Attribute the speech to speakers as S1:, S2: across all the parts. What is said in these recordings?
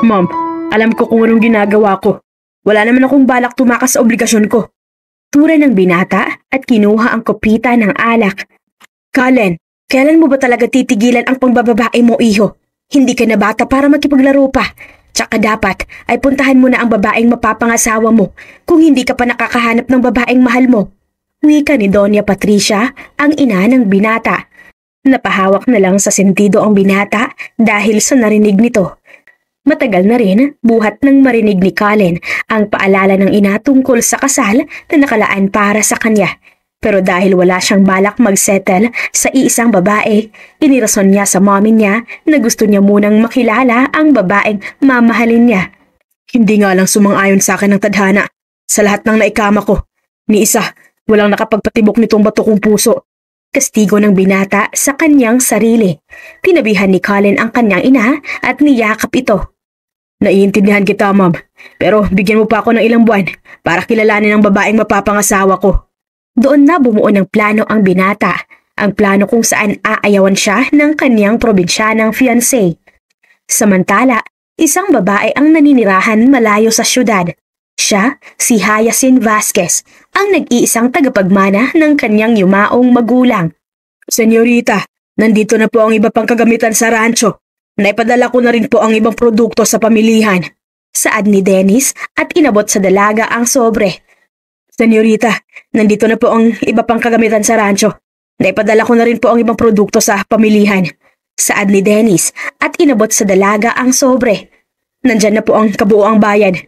S1: Ma'am, alam ko kung anong ginagawa ko. Wala naman akong balak tumakas sa obligasyon ko. Tura ng binata at kinuha ang kopita ng alak. Kalen, kailan mo ba talaga titigilan ang pangbababae mo, iho? Hindi ka na bata para makipaglaro pa. Tsaka dapat ay puntahan mo na ang babaeng mapapangasawa mo kung hindi ka pa nakakahanap ng babaeng mahal mo. Wika ni Donya Patricia, ang ina ng binata. Napahawak na lang sa sentido ang binata dahil sa narinig nito. Matagal na rin buhat ng marinig ni Colin ang paalala ng ina tungkol sa kasal na nakalaan para sa kanya. Pero dahil wala siyang balak magsettle sa iisang babae, inirason niya sa mommy niya na gusto niya munang makilala ang babaeng mamahalin niya. Hindi nga lang sumang-ayon sa akin ng tadhana sa lahat ng naikama ko. Ni isa, walang nakapagpatibok nitong bato kong puso kastigo ng binata sa kanyang sarili. Tinabihan ni Colin ang kanyang ina at niyakap ito. Naiintindihan kita, ma'am. Pero bigyan mo pa ako ng ilang buwan para kilalanin ang babaeng mapapangasawa ko. Doon na bumuo ng plano ang binata. Ang plano kung saan aayawan siya ng kanyang probinsyanang fiancé. Samantala, isang babae ang naninirahan malayo sa syudad. Siya, si Hyacinth Vasquez, ang nag-iisang tagapagmana ng kanyang yumaong magulang. Senyorita, nandito na po ang iba pang kagamitan sa rancho. Naipadala ko na rin po ang ibang produkto sa pamilihan. Saad ni Dennis at inabot sa dalaga ang sobre. Senyorita, nandito na po ang iba pang kagamitan sa rancho. Naipadala ko na rin po ang ibang produkto sa pamilihan. Saad ni Dennis at inabot sa dalaga ang sobre. Nandyan na po ang kabuoang bayan.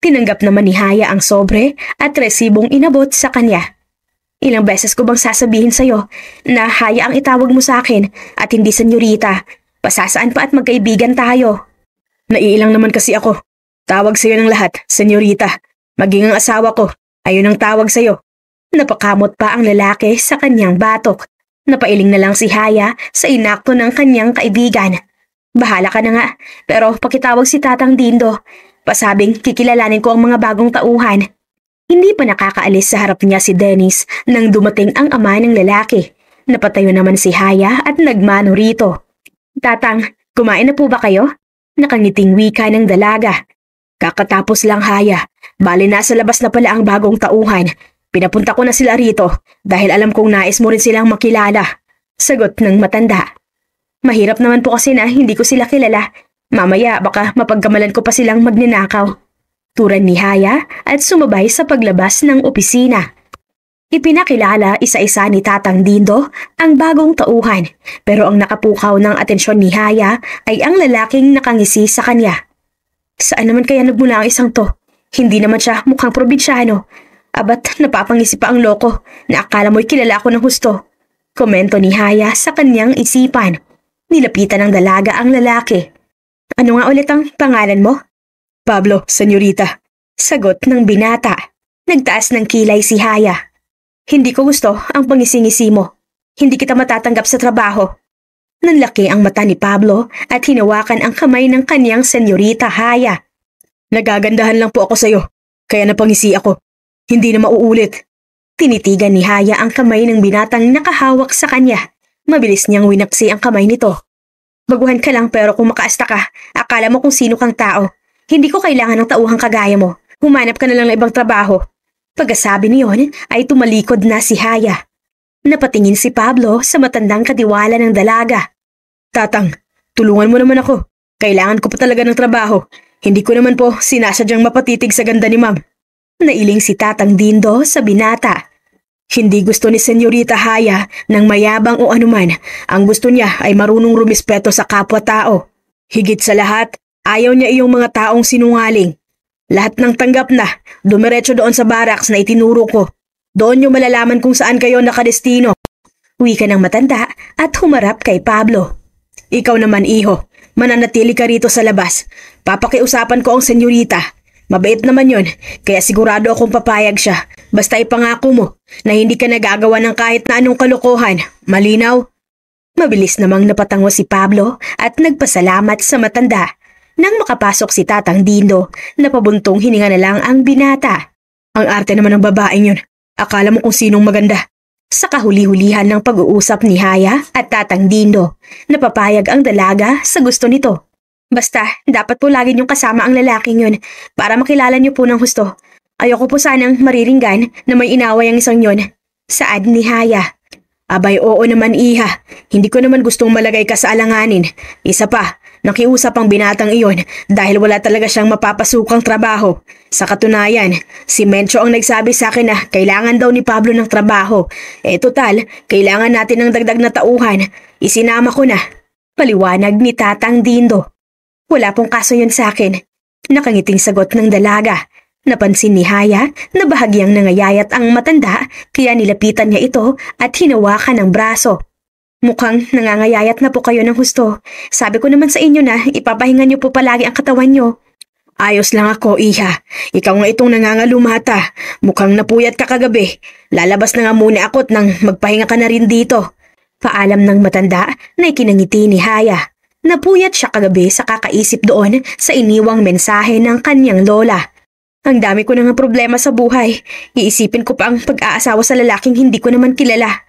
S1: Tinanggap naman ni Haya ang sobre at resibong inabot sa kanya. Ilang beses ko bang sasabihin sa'yo na Haya ang itawag mo sa akin at hindi senyorita. Pasasaan pa at magkaibigan tayo. Naiilang naman kasi ako. Tawag sa'yo ng lahat, senyorita. Maging ang asawa ko, ayun ang tawag sa'yo. Napakamot pa ang lalaki sa kanyang batok. Napailing na lang si Haya sa inakto ng kanyang kaibigan. Bahala ka na nga, pero pakitawag si Tatang Dindo. Pasabing kikilalanin ko ang mga bagong tauhan. Hindi pa nakakaalis sa harap niya si Dennis nang dumating ang ama ng lalaki. Napatayo naman si Haya at nagmano rito. Tatang, kumain na po ba kayo? Nakangiting wika ng dalaga. Kakatapos lang Haya, bali nasa labas na pala ang bagong tauhan. Pinapunta ko na sila rito dahil alam kong nais mo rin silang makilala. Sagot ng matanda. Mahirap naman po kasi na hindi ko sila kilala Mamaya baka mapagkamalan ko pa silang magninakaw. Turan ni Haya at sumabay sa paglabas ng opisina. Ipinakilala isa-isa ni Tatang Dindo ang bagong tauhan pero ang nakapukaw ng atensyon ni Haya ay ang lalaking nakangisi sa kanya. Saan naman kaya nagmula ang isang to? Hindi naman siya mukhang probinsyano. Abat napapangisi pa ang loko na akala mo'y kilala ako ng husto. Komento ni Haya sa kanyang isipan. Nilapitan ng dalaga ang lalaki. Ano nga ulit ang pangalan mo? Pablo, senyorita. Sagot ng binata. Nagtaas ng kilay si Haya. Hindi ko gusto ang pangisingisi mo. Hindi kita matatanggap sa trabaho. Nanlaki ang mata ni Pablo at hinawakan ang kamay ng kaniyang senyorita Haya. Nagagandahan lang po ako sa'yo, kaya napangisi ako. Hindi na mauulit. Tinitigan ni Haya ang kamay ng binatang nakahawak sa kanya. Mabilis niyang winaksi ang kamay nito. Baguhan ka lang pero kung makaasta ka, akala mo kung sino kang tao. Hindi ko kailangan ng tauhang kagaya mo. Humanap ka na lang ng ibang trabaho. Pagkasabi niyon ay tumalikod na si Haya. Napatingin si Pablo sa matandang kadiwala ng dalaga. Tatang, tulungan mo naman ako. Kailangan ko pa talaga ng trabaho. Hindi ko naman po sinasadyang mapatitig sa ganda ni ma'am. Nailing si Tatang Dindo sa binata. Hindi gusto ni Senyorita Haya ng mayabang o anuman. Ang gusto niya ay marunong rumispeto sa kapwa-tao. Higit sa lahat, ayaw niya iyong mga taong sinungaling. Lahat ng tanggap na, dumiretso doon sa barracks na itinuro ko. Doon niyo malalaman kung saan kayo nakadestino. Uwi ka ng matanda at humarap kay Pablo. Ikaw naman, iho. Mananatili ka rito sa labas. Papakiusapan ko ang senyorita Mabait naman yon, kaya sigurado akong papayag siya. Basta ipangako mo na hindi ka nagagawa ng kahit na anong kalokohan. Malinaw? Mabilis namang napatango si Pablo at nagpasalamat sa matanda. Nang makapasok si Tatang Dindo, napabuntong hininga na lang ang binata. Ang arte naman ng babaeng yun. Akala mo kung sinong maganda. Sa kahuli-hulihan ng pag-uusap ni Haya at Tatang Dindo, napapayag ang dalaga sa gusto nito. Basta, dapat po lagi niyong kasama ang lalaking yun para makilala niyo po ng husto. Ayoko po sanang mariringan na may inaway ang isang yun. Saad ni Haya. Abay oo naman iha, hindi ko naman gustong malagay ka sa alanganin. Isa pa, nakiusap ang binatang iyon dahil wala talaga siyang mapapasukang trabaho. Sa katunayan, si Mencho ang nagsabi sa akin na kailangan daw ni Pablo ng trabaho. Eh total, kailangan natin ng dagdag na tauhan. Isinama ko na. Paliwanag ni Tatang Dindo. Wala pong kaso yon sa akin. Nakangiting sagot ng dalaga. Napansin ni Haya na bahagyang nangayayat ang matanda kaya nilapitan niya ito at hinawakan ng braso. Mukhang nangangayayat na po kayo ng husto. Sabi ko naman sa inyo na ipapahinga niyo po palagi ang katawan niyo. Ayos lang ako, iha. Ikaw nga itong nangangalumata. Mukhang napuyat ka kagabi. Lalabas na nga muna ako't nang magpahinga ka na rin dito. Paalam ng matanda na ikinangiti ni Haya. Napuyat siya kagabi sa kakaisip doon sa iniwang mensahe ng kanyang lola. Ang dami ko nang problema sa buhay. Iisipin ko pa ang pag-aasawa sa lalaking hindi ko naman kilala.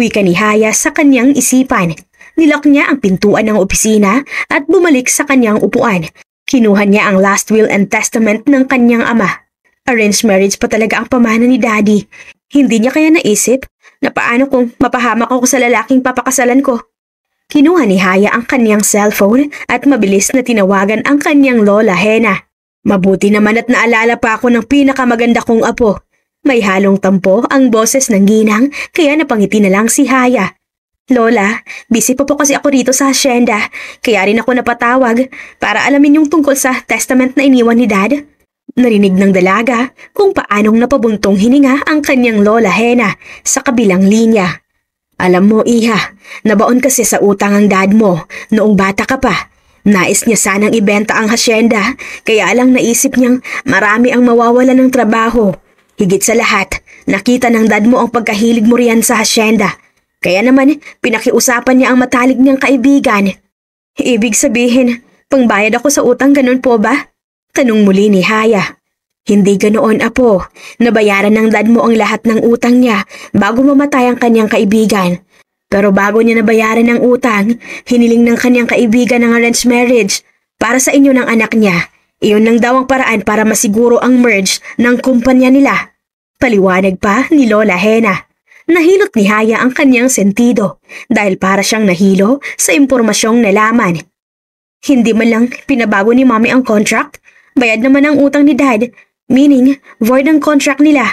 S1: Wika ni Haya sa kanyang isipan. Nilak niya ang pintuan ng opisina at bumalik sa kanyang upuan. Kinuha niya ang last will and testament ng kanyang ama. Arranged marriage pa talaga ang pamana ni Daddy. Hindi niya kaya naisip na paano kung mapahamak ako sa lalaking papakasalan ko. Kinuha ni Haya ang kanyang cellphone at mabilis na tinawagan ang kanyang lola Hena. Mabuti naman at naalala pa ako ng pinakamaganda kong apo. May halong tampo ang boses ng ginang kaya napangiti na lang si Haya. Lola, busy pa po kasi ako rito sa hasyenda, kaya rin ako napatawag para alamin yung tungkol sa testament na iniwan ni Dad. Narinig ng dalaga kung paanong napabuntong hininga ang kanyang Lola Hena sa kabilang linya. Alam mo, Iha, nabaon kasi sa utang ang dad mo noong bata ka pa. Nais niya sanang ibenta ang hasyenda, kaya lang naisip niyang marami ang mawawala ng trabaho. Higit sa lahat, nakita ng dad mo ang pagkahilig mo riyan sa hasyenda. Kaya naman, pinakiusapan niya ang matalik niyang kaibigan. Ibig sabihin, pangbayad ako sa utang ganun po ba? Tanong muli ni Haya. Hindi ganoon, apo. Nabayaran ng dad mo ang lahat ng utang niya bago mamatay ang kanyang kaibigan. Pero bago niya nabayaran ang utang, hiniling ng kanyang kaibigan ang arranged marriage para sa inyo ng anak niya. Iyon lang daw ang paraan para masiguro ang merge ng kumpanya nila. Paliwanag pa ni Lola Hena. Nahilot ni Haya ang kanyang sentido dahil para siyang nahilo sa impormasyong nalaman. Hindi man lang pinabago ni Mami ang contract, bayad naman ang utang ni Dad Meaning, void ang contract nila.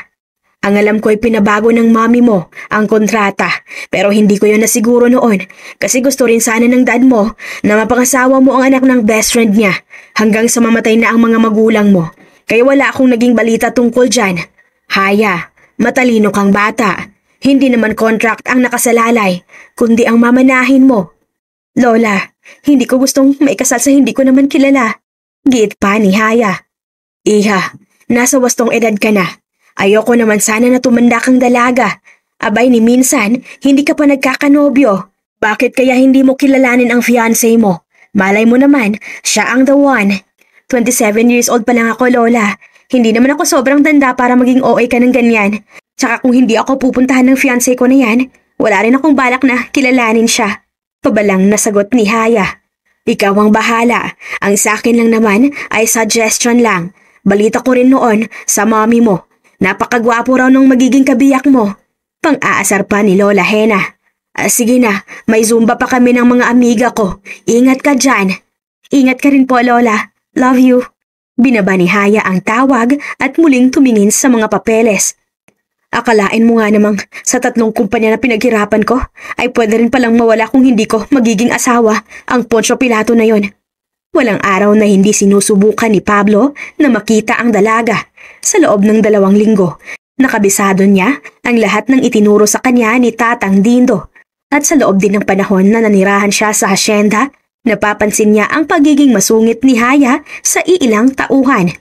S1: Ang alam ko ay pinabago ng mami mo ang kontrata pero hindi ko yun nasiguro noon kasi gusto rin sana ng dad mo na mapangasawa mo ang anak ng best friend niya hanggang sa mamatay na ang mga magulang mo. Kaya wala akong naging balita tungkol dyan. Haya, matalino kang bata. Hindi naman contract ang nakasalalay, kundi ang mamanahin mo. Lola, hindi ko gustong maikasal sa hindi ko naman kilala. Giit pa ni Haya. Iha, Nasa wastong edad ka na. Ayoko naman sana na tumanda kang dalaga. Abay ni minsan, hindi ka pa nagkakanobyo. Bakit kaya hindi mo kilalanin ang fiancé mo? Malay mo naman, siya ang the one. 27 years old pa lang ako, Lola. Hindi naman ako sobrang danda para maging OA ka ng ganyan. Tsaka kung hindi ako pupuntahan ng fiancé ko na yan, wala rin akong balak na kilalanin siya. Pabalang nasagot ni Haya. Ikaw ang bahala. Ang sa akin lang naman ay suggestion lang. Balita ko rin noon sa mami mo. Napakagwapo raw ng magiging kabiyak mo. Pang-aasar pa ni Lola Hena. Ah, sige na, may zumba pa kami ng mga amiga ko. Ingat ka dyan. Ingat ka rin po, Lola. Love you. Binaba ni Haya ang tawag at muling tumingin sa mga papeles. Akalain mo nga namang sa tatlong kumpanya na pinaghirapan ko ay pwede rin palang mawala kung hindi ko magiging asawa ang Poncho Pilato na yon. Walang araw na hindi sinusubukan ni Pablo na makita ang dalaga. Sa loob ng dalawang linggo, nakabisado niya ang lahat ng itinuro sa kanya ni Tatang Dindo. At sa loob din ng panahon na nanirahan siya sa hasyenda, napapansin niya ang pagiging masungit ni Haya sa iilang tauhan.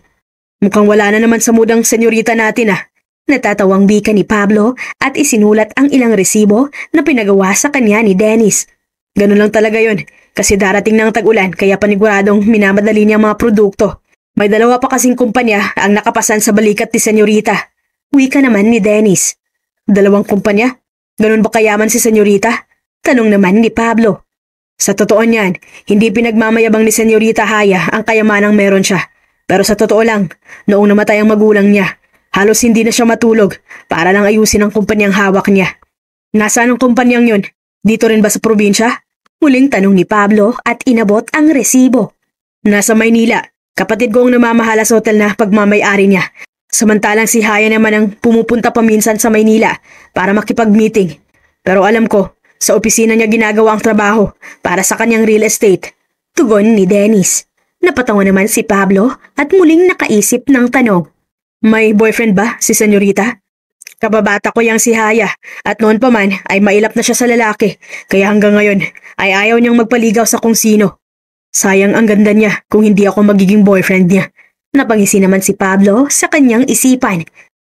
S1: Mukhang wala na naman sa mudang senyorita natin ah. Natatawang bika ni Pablo at isinulat ang ilang resibo na pinagawa sa kanya ni Dennis. Ganun lang talaga yon. Kasi darating ng tag-ulan kaya paniguradong minamadali niya ang mga produkto. May dalawa pa kasing kumpanya ang nakapasan sa balikat ni Senyorita. Wika naman ni Dennis. Dalawang kumpanya? Ganun ba kayaman si Senyorita? Tanong naman ni Pablo. Sa totoo niyan, hindi pinagmamayabang ni Senyorita Haya ang kayamanang meron siya. Pero sa totoo lang, noong namatay ang magulang niya, halos hindi na siya matulog para lang ayusin ang kumpanyang hawak niya. Nasaan ang kumpanyang yun? Dito rin ba sa probinsya? Muling tanong ni Pablo at inabot ang resibo. Nasa Maynila, kapatid kong namamahala sa hotel na pagmamayari niya. Samantalang si Haya naman ang pumupunta paminsan sa Maynila para makipag-meeting. Pero alam ko, sa opisina niya ginagawa ang trabaho para sa kanyang real estate. Tugon ni Dennis. Napatango naman si Pablo at muling nakaisip ng tanong. May boyfriend ba si senyorita? Kababata ko yang si Haya at noon pa man ay mailap na siya sa lalaki kaya hanggang ngayon ay ayaw niyang magpaligaw sa kung sino. Sayang ang ganda niya kung hindi ako magiging boyfriend niya. Napangisi naman si Pablo sa kanyang isipan.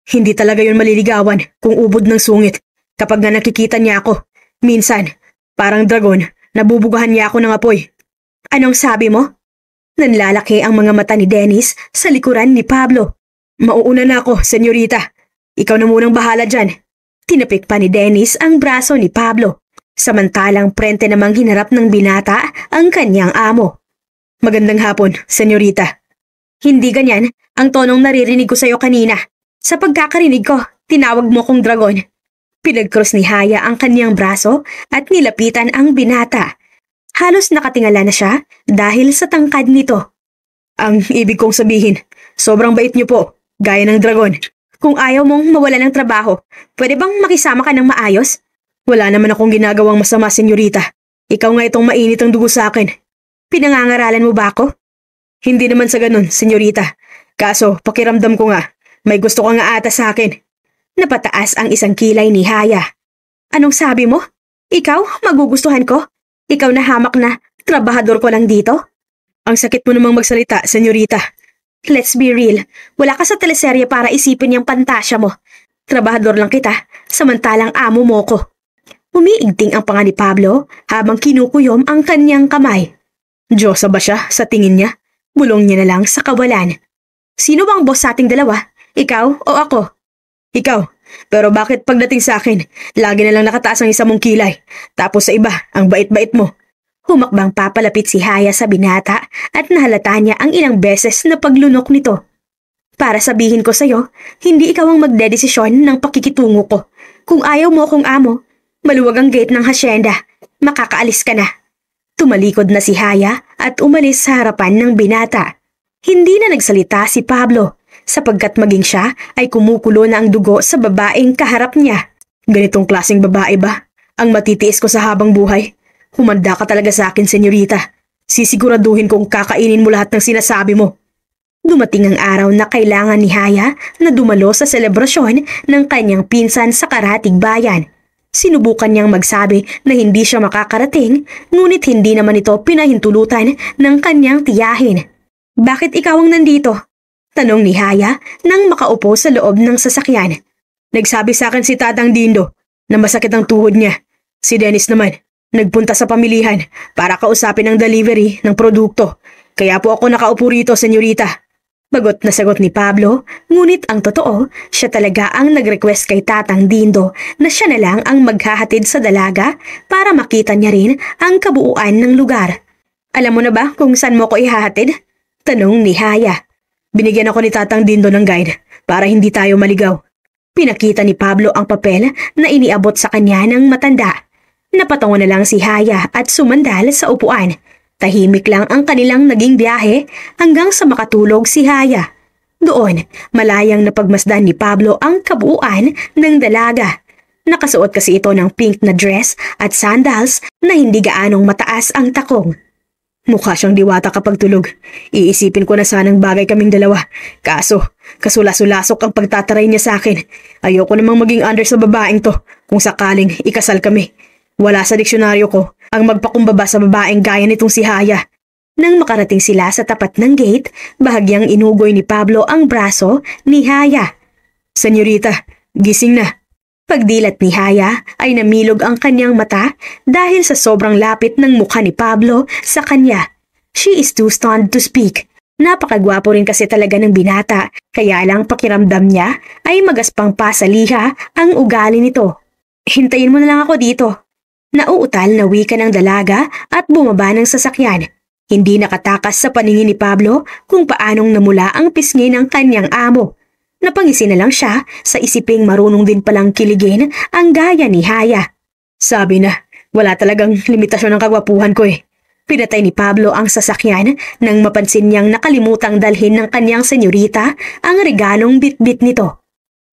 S1: Hindi talaga yun maliligawan kung ubod ng sungit kapag na nakikita niya ako. Minsan, parang dragon, nabubugahan niya ako ng apoy. Anong sabi mo? Nanlalaki ang mga mata ni Dennis sa likuran ni Pablo. Mauuna na ako, senyorita. Ikaw na munang bahala dyan. Tinapik pa ni Dennis ang braso ni Pablo. Samantalang prente namang hinarap ng binata ang kanyang amo. Magandang hapon, senyorita. Hindi ganyan ang tonong naririnig ko sa'yo kanina. Sa pagkakarinig ko, tinawag mo kong dragon. Pinagkros ni Haya ang kanyang braso at nilapitan ang binata. Halos nakatingala na siya dahil sa tangkad nito. Ang ibig kong sabihin, sobrang bait niyo po, gaya ng dragon. Kung ayaw mong mawala ng trabaho, pwede bang makisama ka ng maayos? Wala naman akong ginagawang masama, senyorita. Ikaw nga itong mainit ang dugo sa akin. Pinangangaralan mo ba ako? Hindi naman sa ganun, senyorita. Kaso, pakiramdam ko nga, may gusto ka nga ata sa akin. Napataas ang isang kilay ni Haya. Anong sabi mo? Ikaw, magugustuhan ko? Ikaw na hamak na, trabahador ko lang dito? Ang sakit mo namang magsalita, senyorita. Let's be real, wala ka sa teleserye para isipin yung pantasya mo. Trabahador lang kita, samantalang amo mo ko. Umiigting ang panga ni Pablo habang kinukuyom ang kanyang kamay. Diyosa ba siya sa tingin niya? Bulong niya na lang sa kawalan. Sino bang boss sa ating dalawa? Ikaw o ako? Ikaw. Pero bakit pagdating sa akin, lagi na lang nakataas ang isa mong kilay, tapos sa iba, ang bait-bait mo, Humakbang papalapit si Haya sa binata at nahalata niya ang ilang beses na paglunok nito. Para sabihin ko sa'yo, hindi ikaw ang magdedesisyon ng pakikitungo ko. Kung ayaw mo akong amo, maluwag ang gate ng hasyenda. Makakaalis ka na. Tumalikod na si Haya at umalis sa harapan ng binata. Hindi na nagsalita si Pablo sapagkat maging siya ay kumukulo na ang dugo sa babaeng kaharap niya. Ganitong klasing babae ba? Ang matitiis ko sa habang buhay. Humanda ka talaga sa akin, senyorita. Sisiguraduhin kong kakainin mo lahat ng sinasabi mo. Dumating ang araw na kailangan ni Haya na dumalo sa selebrasyon ng kanyang pinsan sa karatig bayan. Sinubukan niyang magsabi na hindi siya makakarating, ngunit hindi naman ito pinahintulutan ng kanyang tiyahin. Bakit ikaw ang nandito? Tanong ni Haya nang makaupo sa loob ng sasakyan. Nagsabi sa akin si Tatang Dindo na masakit ang tuhod niya. Si Dennis naman, Nagpunta sa pamilihan para kausapin ang delivery ng produkto. Kaya po ako nakaupo rito, senyorita. Bagot na sagot ni Pablo, ngunit ang totoo, siya talaga ang nag-request kay Tatang Dindo na siya na lang ang maghahatid sa dalaga para makita niya rin ang kabuuan ng lugar. Alam mo na ba kung saan mo ko ihahatid? Tanong ni Haya. Binigyan ako ni Tatang Dindo ng guide para hindi tayo maligaw. Pinakita ni Pablo ang papel na iniabot sa kanya ng matanda Napatungo na lang si Haya at sumandal sa upuan. Tahimik lang ang kanilang naging biyahe hanggang sa makatulog si Haya. Doon, malayang napagmasdan ni Pablo ang kabuuan ng dalaga. Nakasuot kasi ito ng pink na dress at sandals na hindi gaanong mataas ang takong. Mukha siyang diwata kapag tulog. Iisipin ko na sanang bagay kaming dalawa. Kaso, kasulasolasok ang pagtataray niya sa akin. Ayoko namang maging under sa babaeng to kung sakaling ikasal kami. Wala sa diksyonaryo ko ang magpakumbaba sa babaeng gaya nitong si Haya. Nang makarating sila sa tapat ng gate, bahagyang inugoy ni Pablo ang braso ni Haya. Senyorita, gising na. Pagdilat ni Haya ay namilog ang kanyang mata dahil sa sobrang lapit ng mukha ni Pablo sa kanya. She is too stunned to speak. Napakagwapo rin kasi talaga ng binata, kaya lang pakiramdam niya ay magaspang pa sa liha ang ugali nito. Hintayin mo na lang ako dito, Nauutal na wika ng dalaga at bumaba ng sasakyan. Hindi nakatakas sa paningin ni Pablo kung paanong namula ang pisngi ng kanyang amo. Napangisi na lang siya sa isiping marunong din palang kiligin ang gaya ni Haya. Sabi na, wala talagang limitasyon ng kagwapuhan ko eh. Pinatay ni Pablo ang sasakyan nang mapansin niyang nakalimutang dalhin ng kanyang senyorita ang regalong bitbit nito.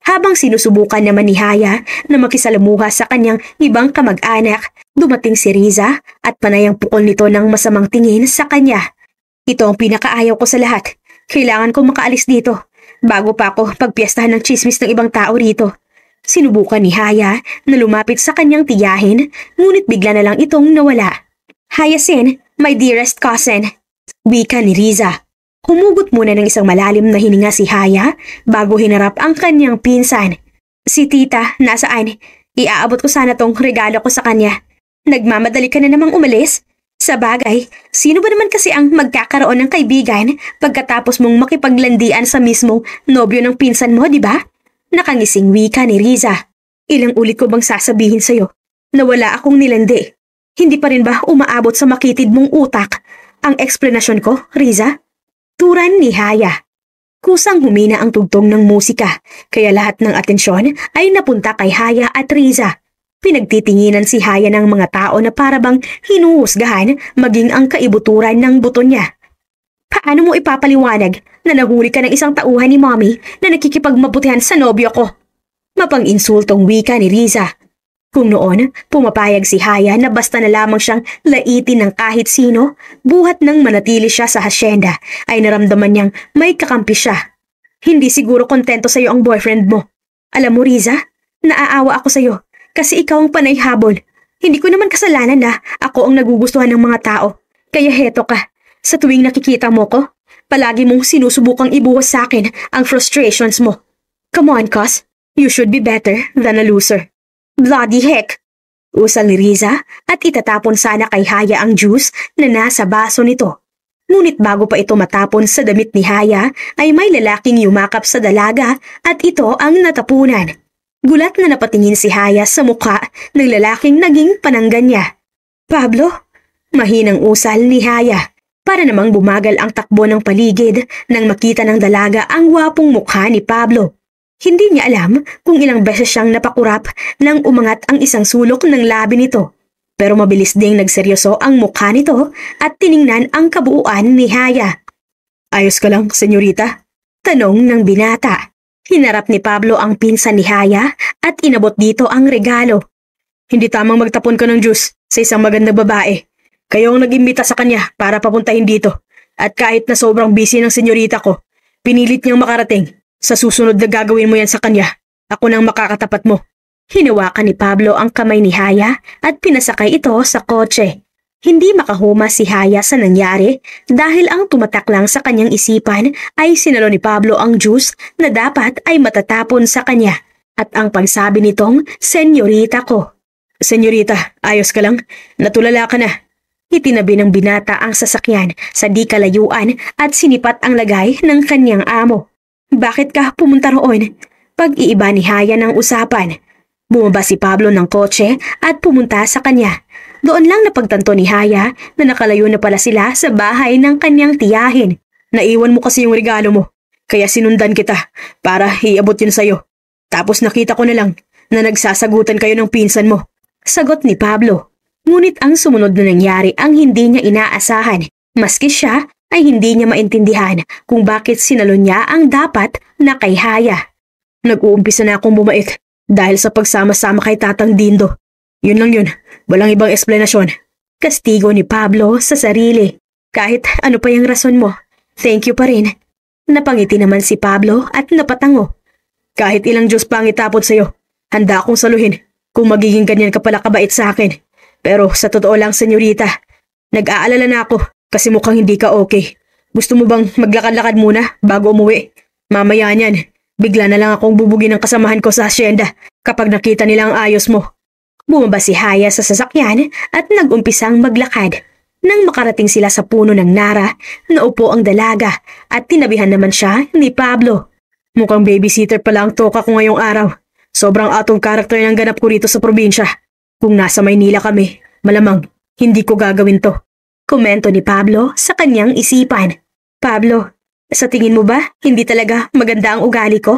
S1: Habang sinusubukan naman ni Haya na makisalamuha sa kanyang ibang kamag-anak, dumating si Riza at panayang pukol nito ng masamang tingin sa kanya. Ito ang pinakaayaw ko sa lahat. Kailangan ko makaalis dito bago pa ako pagpiestahan ng chismis ng ibang tao rito. Sinubukan ni Haya na lumapit sa kanyang tiyahin ngunit bigla na lang itong nawala. Haya Sin, my dearest cousin. Wika ni Riza Humugot muna ng isang malalim na hininga si Haya bago hinarap ang kanyang pinsan. Si tita, nasaan? Iaabot ko sana tong regalo ko sa kanya. Nagmamadali ka na namang umalis? Sa bagay, sino ba naman kasi ang magkakaroon ng kaibigan pagkatapos mong makipaglandian sa mismong nobyo ng pinsan mo, di ba? Nakangising wika ni Riza. Ilang ulit ko bang sasabihin sa'yo na wala akong nilandi? Hindi pa rin ba umaabot sa makitid mong utak ang eksplanasyon ko, Riza? Turan ni Haya. Kusang humina ang tugtog ng musika, kaya lahat ng atensyon ay napunta kay Haya at Riza. Pinagtitinginan si Haya ng mga tao na parabang hinuhusgahan maging ang kaibuturan ng buto niya. Paano mo ipapaliwanag na nahuli ka ng isang tauhan ni mommy na nakikipagmabutihan sa nobyo ko? Mapang-insultong wika ni Riza kung noon, pumapayag si Haya na basta na lamang siyang laitin ng kahit sino, buhat nang manatili siya sa hasyenda ay naramdaman niyang may kakampi siya. Hindi siguro kontento sa'yo ang boyfriend mo. Alam mo Riza, naaawa ako sa'yo kasi ikaw ang panay habol. Hindi ko naman kasalanan na ako ang nagugustuhan ng mga tao. Kaya heto ka, sa tuwing nakikita mo ko, palagi mong sinusubukang ibuhos sa akin ang frustrations mo. Come on, Cos, you should be better than a loser. Bloody heck! Usal ni Riza at itatapon sana kay Haya ang juice na nasa baso nito. Ngunit bago pa ito matapon sa damit ni Haya ay may lalaking yumakap sa dalaga at ito ang natapunan. Gulat na napatingin si Haya sa mukha ng lalaking naging pananggan niya. Pablo? Mahinang usal ni Haya para namang bumagal ang takbo ng paligid nang makita ng dalaga ang wapong mukha ni Pablo. Hindi niya alam kung ilang beses siyang napakurap nang umangat ang isang sulok ng labi nito. Pero mabilis ding nagseryoso ang mukha nito at tiningnan ang kabuuan ni Haya. Ayos ka lang, senyorita? Tanong ng binata. Hinarap ni Pablo ang pinsan ni Haya at inabot dito ang regalo. Hindi tamang magtapon ka ng juice sa isang magandang babae. Kayo ang nag-imbita sa kanya para papuntahin dito. At kahit na sobrang busy ng senyorita ko, pinilit niyang makarating sa susunod na gagawin mo yan sa kanya, ako nang makakatapat mo. Hinawakan ni Pablo ang kamay ni Haya at pinasakay ito sa kotse. Hindi makahuma si Haya sa nangyari dahil ang tumatak lang sa kanyang isipan ay sinalo ni Pablo ang juice na dapat ay matatapon sa kanya at ang pagsabi nitong senyorita ko. Senyorita, ayos ka lang? Natulala ka na. Itinabi ng binata ang sasakyan sa di kalayuan at sinipat ang lagay ng kanyang amo. Bakit ka pumunta roon? Pag-iiba ni Haya ng usapan. Bumaba si Pablo ng kotse at pumunta sa kanya. Doon lang napagtanto ni Haya na nakalayo na pala sila sa bahay ng kanyang tiyahin. Naiwan mo kasi yung regalo mo, kaya sinundan kita para iabot yun sa'yo. Tapos nakita ko na lang na nagsasagutan kayo ng pinsan mo. Sagot ni Pablo. Ngunit ang sumunod na nangyari ang hindi niya inaasahan. Maski siya ay hindi niya maintindihan kung bakit sinalo niya ang dapat na kay Haya. Nag-uumpisa na akong bumait dahil sa pagsama-sama kay Tatang Dindo. Yun lang yun, walang ibang explanation. Kastigo ni Pablo sa sarili. Kahit ano pa yung rason mo, thank you pa rin. Napangiti naman si Pablo at napatango. Kahit ilang Diyos pa ang itapot sa'yo, handa akong saluhin kung magiging ganyan ka pala kabait sa akin. Pero sa totoo lang, senyorita, nag-aalala na ako kasi mukhang hindi ka okay. Gusto mo bang maglakad-lakad muna bago umuwi? Mamaya niyan, bigla na lang akong bubugin ng kasamahan ko sa asyenda kapag nakita nila ang ayos mo. Bumaba si Haya sa sasakyan at nagumpisang maglakad. Nang makarating sila sa puno ng nara, naupo ang dalaga at tinabihan naman siya ni Pablo. Mukhang babysitter pa lang toka ko ngayong araw. Sobrang out of character ng ganap ko rito sa probinsya. Kung nasa Maynila kami, malamang hindi ko gagawin to. Komento ni Pablo sa kanyang isipan. Pablo, sa tingin mo ba hindi talaga maganda ang ugali ko?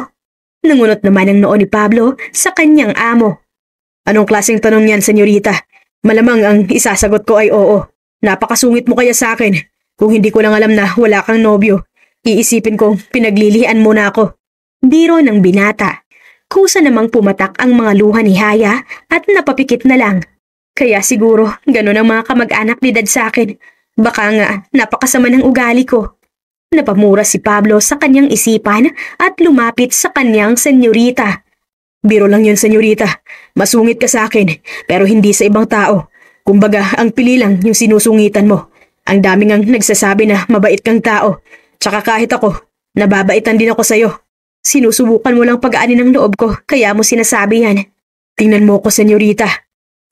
S1: Nangunot naman ang noon ni Pablo sa kanyang amo. Anong klaseng tanong yan, senyorita? Malamang ang isasagot ko ay oo. Napakasungit mo kaya sa akin. Kung hindi ko lang alam na wala kang nobyo, iisipin kong pinaglilihan mo na ako. Biro ng binata. Kusa namang pumatak ang mga luha ni Haya at napapikit na lang kaya siguro, ganun ang mga kamag-anak ni Dad sa akin. Baka nga, napakasama ng ugali ko. Napamura si Pablo sa kanyang isipan at lumapit sa kanyang senyorita. Biro lang yun, senyorita. Masungit ka sa akin, pero hindi sa ibang tao. Kumbaga, ang pili lang yung sinusungitan mo. Ang daming ngang nagsasabi na mabait kang tao. Tsaka kahit ako, nababaitan din ako sa'yo. Sinusubukan mo lang pag pagaanin ang loob ko, kaya mo sinasabi yan. Tingnan mo ko, senyorita.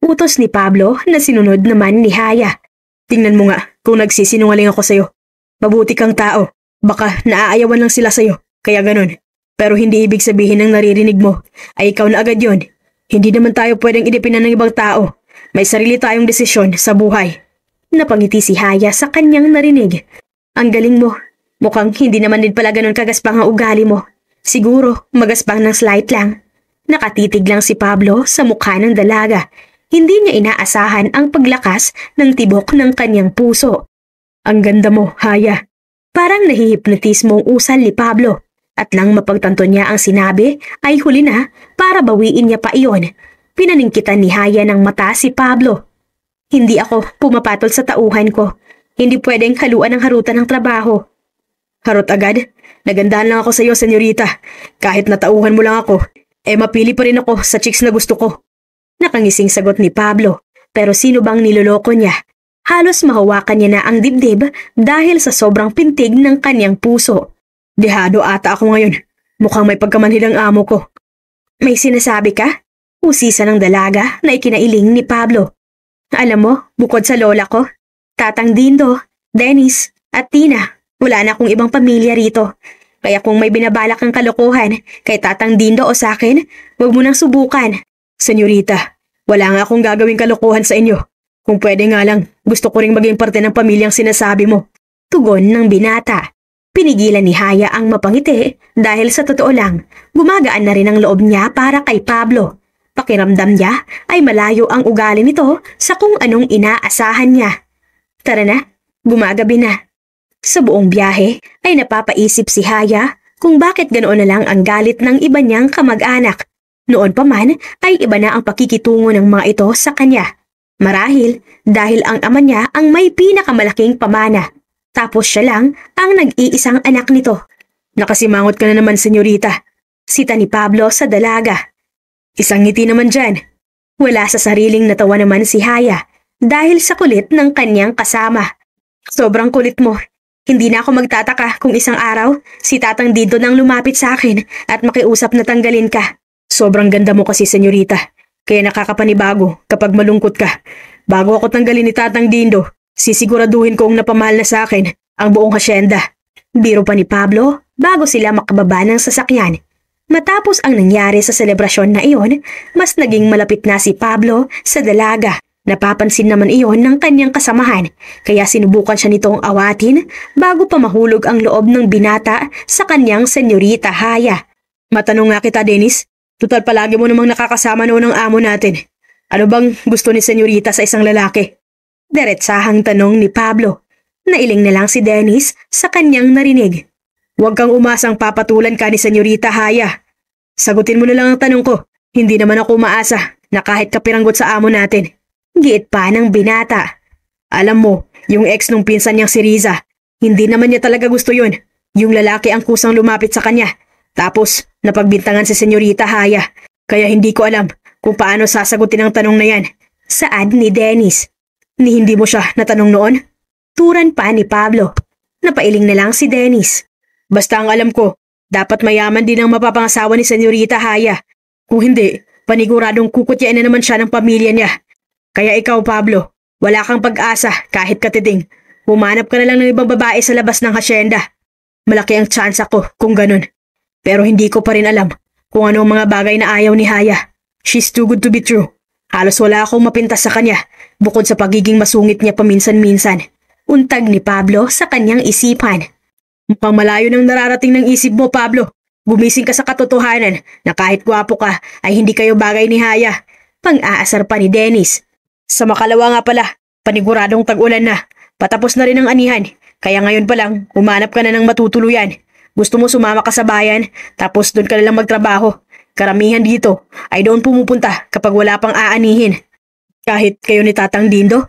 S1: Utos ni Pablo na sinunod naman ni Haya. Tingnan mo nga kung nagsisinungaling ako sa'yo. Mabuti kang tao. Baka naaayawan lang sila sa'yo. Kaya ganun. Pero hindi ibig sabihin ng naririnig mo ay ikaw na agad yon. Hindi naman tayo pwedeng idipinan ng ibang tao. May sarili tayong desisyon sa buhay. Napangiti si Haya sa kanyang narinig. Ang galing mo. Mukhang hindi naman din pala ganun kagaspang ang ugali mo. Siguro, magaspang ng slight lang. Nakatitig lang si Pablo sa mukha ng dalaga hindi niya inaasahan ang paglakas ng tibok ng kanyang puso. Ang ganda mo, Haya. Parang nahihipnotismo ang usal ni Pablo. At nang mapagtanto niya ang sinabi ay huli na para bawiin niya pa iyon. Pinaningkitan ni Haya ng mata si Pablo. Hindi ako pumapatol sa tauhan ko. Hindi pwedeng haluan ng harutan ng trabaho. Harot agad? Nagandahan lang ako sa iyo, senyorita. Kahit natauhan mo lang ako, eh mapili pa rin ako sa chicks na gusto ko. Nakangising sagot ni Pablo. Pero sino bang niloloko niya? Halos mahawakan niya na ang dibdib dahil sa sobrang pintig ng kanyang puso. Dehado ata ako ngayon. Mukhang may pagkamanhid ang amo ko. May sinasabi ka? Usisa ng dalaga na ikinailing ni Pablo. Alam mo, bukod sa lola ko, Tatang Dindo, Dennis, at Tina, wala na akong ibang pamilya rito. Kaya kung may binabalak kang kalokohan kay Tatang Dindo o sa akin, huwag mo nang subukan. Senyorita, wala nga akong gagawing kalokohan sa inyo. Kung pwede nga lang, gusto ko ring maging parte ng pamilyang sinasabi mo. Tugon ng binata. Pinigilan ni Haya ang mapangiti dahil sa totoo lang, gumagaan na rin ang loob niya para kay Pablo. Pakiramdam niya ay malayo ang ugali nito sa kung anong inaasahan niya. Tara na, gumagabi na. Sa buong biyahe ay napapaisip si Haya kung bakit ganoon na lang ang galit ng iba niyang kamag-anak noon pa man ay iba na ang pakikitungo ng mga ito sa kanya. Marahil dahil ang ama niya ang may pinakamalaking pamana. Tapos siya lang ang nag-iisang anak nito. Nakasimangot ka na naman, senyorita. Sita ni Pablo sa dalaga. Isang ngiti naman dyan. Wala sa sariling natawa naman si Haya dahil sa kulit ng kanyang kasama. Sobrang kulit mo. Hindi na ako magtataka kung isang araw si Tatang Dido nang lumapit sa akin at makiusap na tanggalin ka. Sobrang ganda mo kasi, senyorita. Kaya nakakapanibago kapag malungkot ka. Bago ako tanggalin ni Tatang Dindo, sisiguraduhin kong napamahal na sa akin ang buong hasyenda. Biro pa ni Pablo bago sila makababa ng sasakyan. Matapos ang nangyari sa selebrasyon na iyon, mas naging malapit na si Pablo sa dalaga. Napapansin naman iyon ng kanyang kasamahan, kaya sinubukan siya nitong awatin bago pa mahulog ang loob ng binata sa kanyang senyorita Haya. Matanong nga kita, Dennis, Tutal palagi mo namang nakakasama noon ng amo natin. Ano bang gusto ni senyorita sa isang lalaki? Diretsahang tanong ni Pablo. Nailing na lang si Dennis sa kanyang narinig. Huwag kang umasang papatulan ka ni senyorita Haya. Sagutin mo na lang ang tanong ko. Hindi naman ako umaasa na kahit kapiranggot sa amo natin. Giit pa ng binata. Alam mo, yung ex nung pinsan niyang si Riza, hindi naman niya talaga gusto yun. Yung lalaki ang kusang lumapit sa kanya. Tapos, Napagbintangan si Senyorita Haya, kaya hindi ko alam kung paano sasagutin ang tanong na yan. Saad ni Dennis. Ni hindi mo siya natanong noon? Turan pa ni Pablo. Napailing na lang si Dennis. Basta ang alam ko, dapat mayaman din ang mapapangasawa ni Senyorita Haya. Kung hindi, paniguradong kukutyain na naman siya ng pamilya niya. Kaya ikaw, Pablo, wala kang pag-asa kahit katiding. Humanap ka na lang ng ibang babae sa labas ng hasyenda. Malaki ang chance ko kung ganun. Pero hindi ko pa rin alam kung ano ang mga bagay na ayaw ni Haya. She's too good to be true. Halos wala akong mapintas sa kanya bukod sa pagiging masungit niya paminsan-minsan. Untag ni Pablo sa kanyang isipan. Mukhang malayo nang nararating ng isip mo, Pablo. Gumising ka sa katotohanan na kahit gwapo ka ay hindi kayo bagay ni Haya. Pang-aasar pa ni Dennis. Sa makalawa nga pala, paniguradong tag-ulan na. Patapos na rin ang anihan. Kaya ngayon pa lang, humanap ka na ng matutuluyan. Gusto mo sumama ka sa bayan, tapos doon ka lang magtrabaho. Karamihan dito ay doon pumupunta kapag wala pang aanihin. Kahit kayo ni Tatang Dindo?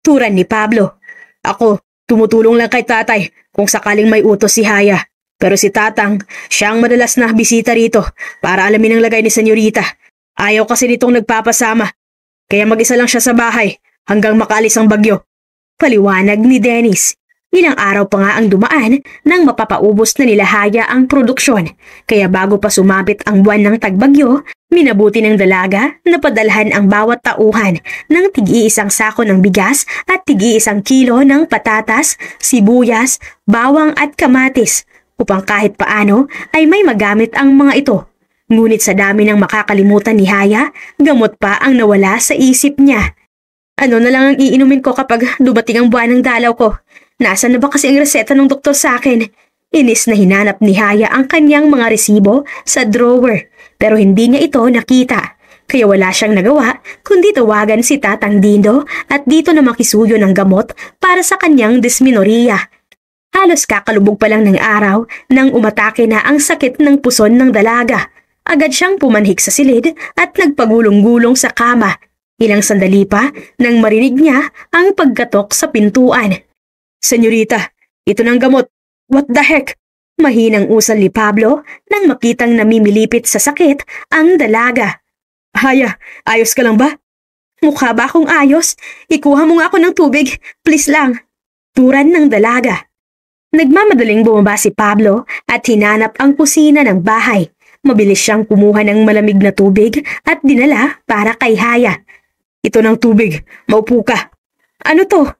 S1: Turan ni Pablo. Ako, tumutulong lang kay tatay kung sakaling may utos si Haya. Pero si Tatang, siya ang madalas na bisita rito para alamin ang lagay ni Senyorita. Ayaw kasi nitong nagpapasama. Kaya mag-isa lang siya sa bahay hanggang makalis ang bagyo. Paliwanag ni Dennis. Ilang araw pa nga ang dumaan nang mapapaubos na nilahaya ang produksyon. Kaya bago pa sumabit ang buwan ng tagbagyo, minabuti ng dalaga na padalhan ang bawat tauhan ng tig-iisang sako ng bigas at tig-iisang kilo ng patatas, sibuyas, bawang at kamatis upang kahit paano ay may magamit ang mga ito. Ngunit sa dami ng makakalimutan ni Haya, gamot pa ang nawala sa isip niya. Ano na lang ang iinumin ko kapag dumating ang buwan ng dalaw ko? Nasaan na ba kasi ang reseta ng doktor sa akin? Inis na hinanap ni Haya ang kanyang mga resibo sa drawer pero hindi niya ito nakita. Kaya wala siyang nagawa kundi tawagan si Tatang Dindo at dito na makisuyo ng gamot para sa kanyang dysmenorrhea. Halos kakalubog pa lang ng araw nang umatake na ang sakit ng puson ng dalaga. Agad siyang pumanhik sa silid at nagpagulong-gulong sa kama. Ilang sandali pa nang marinig niya ang pagkatok sa pintuan. Senyorita, ito ng gamot. What the heck? Mahinang usal ni Pablo nang makitang namimilipit sa sakit ang dalaga. Haya, ayos ka lang ba? Mukha ba akong ayos? Ikuha mo nga ako ng tubig, please lang. Turan ng dalaga. Nagmamadaling bumaba si Pablo at hinanap ang kusina ng bahay. Mabilis siyang kumuha ng malamig na tubig at dinala para kay Haya. Ito ng tubig, maupo ka. Ano to?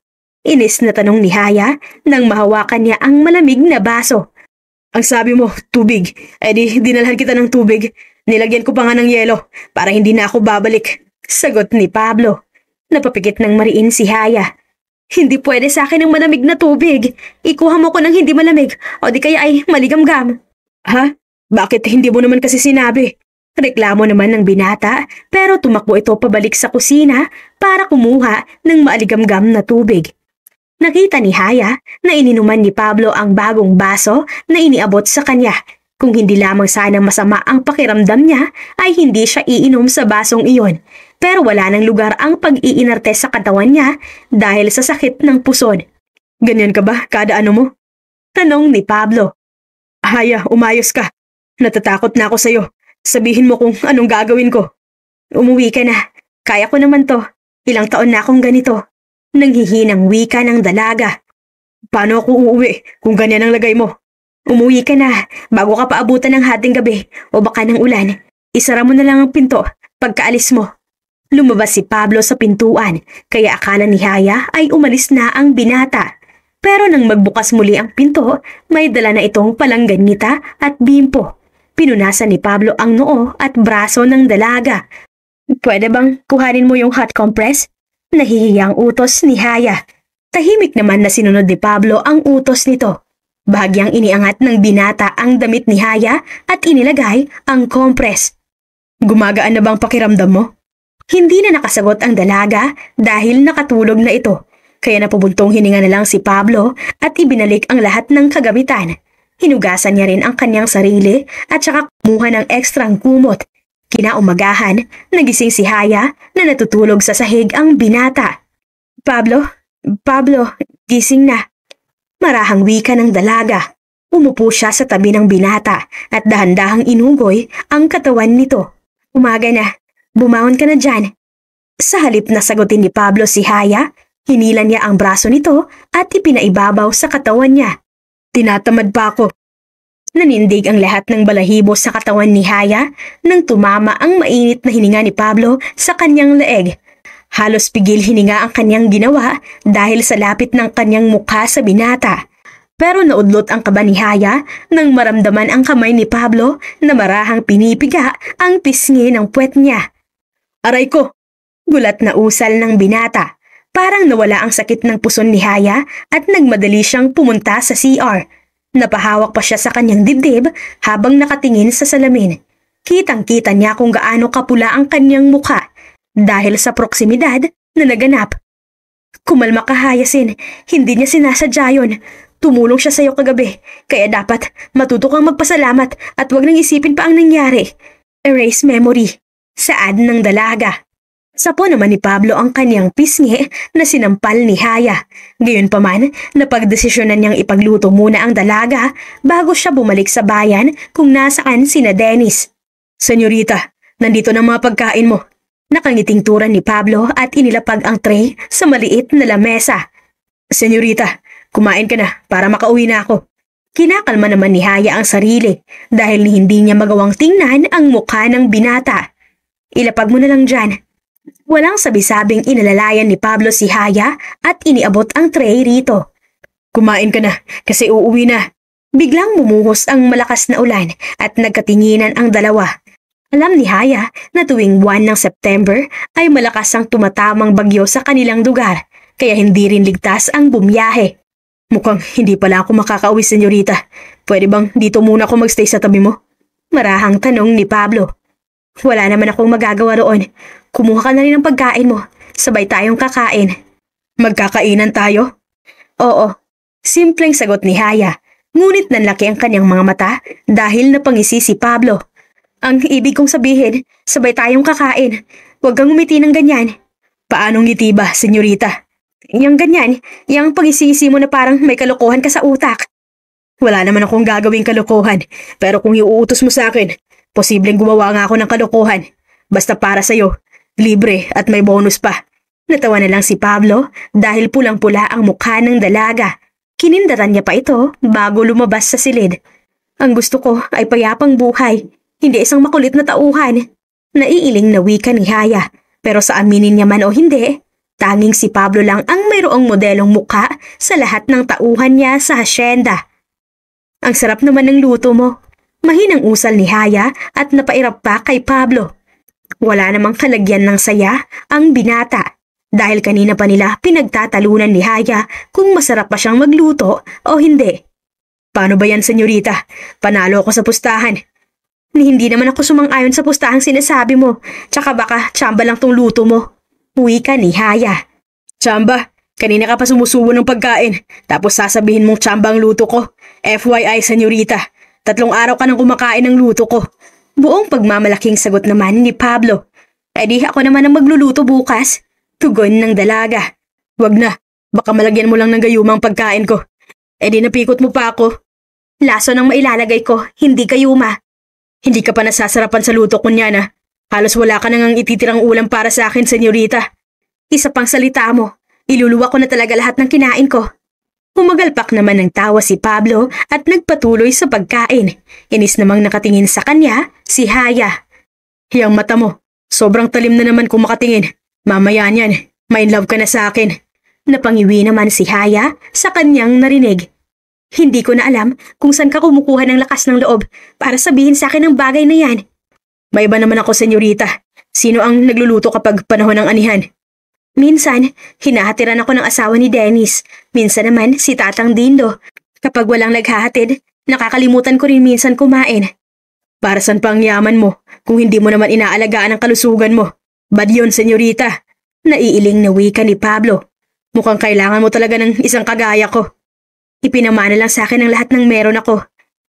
S1: Inis na tanong ni Haya nang mahawakan niya ang malamig na baso. Ang sabi mo, tubig. Eh di, dinalhan kita ng tubig. Nilagyan ko pa nga ng yelo para hindi na ako babalik. Sagot ni Pablo. Napapikit ng mariin si Haya. Hindi pwede sa akin ang malamig na tubig. Ikuha mo ko ng hindi malamig o di kaya ay maligamgam. Ha? Bakit hindi mo naman kasi sinabi? Reklamo naman ng binata pero tumakbo ito pabalik sa kusina para kumuha ng maaligamgam na tubig. Nakita ni Haya na ininuman ni Pablo ang bagong baso na iniabot sa kanya. Kung hindi lamang sana masama ang pakiramdam niya, ay hindi siya iinom sa basong iyon. Pero wala nang lugar ang pag-iinarte sa katawan niya dahil sa sakit ng pusod. Ganyan ka ba kada ano mo? Tanong ni Pablo. Haya, umayos ka. Natatakot na ako sa'yo. Sabihin mo kung anong gagawin ko. Umuwi ka na. Kaya ko naman to. Ilang taon na akong ganito. Nanghihinang wika ng dalaga. Paano ako uuwi kung ganyan ang lagay mo? Umuwi ka na bago ka paabutan ng hating gabi o baka ng ulan. Isara mo na lang ang pinto pagkaalis mo. Lumabas si Pablo sa pintuan kaya akala ni Haya ay umalis na ang binata. Pero nang magbukas muli ang pinto, may dala na itong palangganita at bimpo. Pinunasan ni Pablo ang noo at braso ng dalaga. Pwede bang kuhanin mo yung hot compress? Nahihiya ang utos ni Haya. Tahimik naman na sinunod ni Pablo ang utos nito. Bahagyang iniangat ng binata ang damit ni Haya at inilagay ang kompres. Gumagaan na bang pakiramdam mo? Hindi na nakasagot ang dalaga dahil nakatulog na ito. Kaya napubuntong hininga na lang si Pablo at ibinalik ang lahat ng kagamitan. Hinugasan niya rin ang kanyang sarili at saka kumuha ng ekstrang kumot Kinaumagahan, nagising si Haya na natutulog sa sahig ang binata. Pablo, Pablo, gising na. Marahang wika ng dalaga. Umupo siya sa tabi ng binata at dahan-dahang inugoy ang katawan nito. Umaga na, bumaon ka na dyan. Sa halip na sagutin ni Pablo si Haya, hinila niya ang braso nito at ipinaibabaw sa katawan niya. Tinatamad pa ako. Nanindig ang lahat ng balahibo sa katawan ni Haya nang tumama ang mainit na hininga ni Pablo sa kanyang leeg. Halos pigil hininga ang kanyang ginawa dahil sa lapit ng kanyang mukha sa binata. Pero naudlot ang kaba ni Haya nang maramdaman ang kamay ni Pablo na marahang pinipiga ang pisngi ng puwet niya. Aray ko! Gulat na usal ng binata. Parang nawala ang sakit ng puson ni Haya at nagmadali siyang pumunta sa CR. Napahawak pa siya sa kanyang dibdib habang nakatingin sa salamin. Kitang-kita niya kung gaano kapula ang kanyang mukha dahil sa proksimidad na naganap. Kumalma ka Hayasin, hindi niya sinasadya yun. Tumulong siya sa iyo kagabi, kaya dapat matuto kang magpasalamat at wag nang isipin pa ang nangyari. Erase memory. Saad ng dalaga. Sapo naman ni Pablo ang kaniyang pisngi na sinampal ni Haya. Gayunpaman, napagdesisyonan niyang ipagluto muna ang dalaga bago siya bumalik sa bayan kung nasaan sina Dennis. Senyorita, nandito na mga pagkain mo. Nakangiting turan ni Pablo at inilapag ang tray sa maliit na lamesa. Senyorita, kumain ka na para makauwi na ako. Kinakalma naman ni Haya ang sarili dahil hindi niya magawang tingnan ang mukha ng binata. Ilapag mo na lang dyan Walang sabisabing inalalayan ni Pablo si Haya at iniabot ang tray rito. Kumain ka na kasi uuwi na. Biglang bumuhos ang malakas na ulan at nagkatinginan ang dalawa. Alam ni Haya na tuwing buwan ng September ay malakas ang tumatamang bagyo sa kanilang lugar kaya hindi rin ligtas ang bumiyahe. Mukhang hindi pala ako makakauwi senyorita. Pwede bang dito muna ako magstay sa tabi mo? Marahang tanong ni Pablo. Wala naman akong magagawa roon. Kumuha ka na rin ng pagkain mo. Sabay tayong kakain. Magkakainan tayo? Oo. Simpleng sagot ni Haya. Ngunit nanlaki ang kanyang mga mata dahil napangisi si Pablo. Ang ibig kong sabihin, sabay tayong kakain. Huwag kang umiti ng ganyan. Paanong ngiti ba, senyorita? Yang ganyan, yang pagisisi mo na parang may kalokohan ka sa utak. Wala naman akong gagawing kalokohan, pero kung iuutos mo sa akin, Posibleng gumawa nga ako ng kalokohan. Basta para sa'yo, libre at may bonus pa. Natawa na lang si Pablo dahil pulang-pula ang mukha ng dalaga. Kinindaran niya pa ito bago lumabas sa silid. Ang gusto ko ay payapang buhay, hindi isang makulit na tauhan. Naiiling na wika ni Haya, pero sa aminin niya man o hindi, tanging si Pablo lang ang mayroong modelong mukha sa lahat ng tauhan niya sa hasyenda. Ang sarap naman ng luto mo, Mahinang usal ni Haya at napairap pa kay Pablo. Wala namang kalagyan ng saya ang binata dahil kanina pa nila pinagtatalunan ni Haya kung masarap pa siyang magluto o hindi. Paano ba yan, senyorita? Panalo ako sa pustahan. Ni hindi naman ako sumang-ayon sa pustahang sinasabi mo. Tsaka baka tsamba lang tong luto mo. Uwi ka ni Haya. Tsamba, kanina ka pa sumusubo ng pagkain. Tapos sasabihin mong tsamba ang luto ko. FYI, senyorita, Tatlong araw ka nang kumakain ng luto ko. Buong pagmamalaking sagot naman ni Pablo. Eh di ako naman ang magluluto bukas. Tugon ng dalaga. Wag na, baka malagyan mo lang ng gayumang pagkain ko. Eh di napikot mo pa ako. Laso ng mailalagay ko, hindi gayuma. Hindi ka pa nasasarapan sa luto ko niyan ah. Halos wala ka nang ititirang ulam para sa akin, senyorita. Isa pang salita mo, iluluwa ko na talaga lahat ng kinain ko. Humagalpak naman ng tawa si Pablo at nagpatuloy sa pagkain. Inis namang nakatingin sa kanya si Haya. Hiyang mata mo, sobrang talim na naman kung makatingin. Mamaya niyan, may love ka na sa akin. Napangiwi naman si Haya sa kanyang narinig. Hindi ko na alam kung saan ka kumukuha ng lakas ng loob para sabihin sa akin ang bagay na yan. May iba naman ako, senyorita. Sino ang nagluluto kapag panahon ng anihan? Minsan, hinahatiran ako ng asawa ni Dennis. Minsan naman, si Tatang Dindo. Kapag walang naghahatid, nakakalimutan ko rin minsan kumain. Para saan pang yaman mo kung hindi mo naman inaalagaan ang kalusugan mo? Bad yun, senyorita. Naiiling na wika ni Pablo. Mukhang kailangan mo talaga ng isang kagaya ko. Ipinamana lang sa akin ang lahat ng meron ako.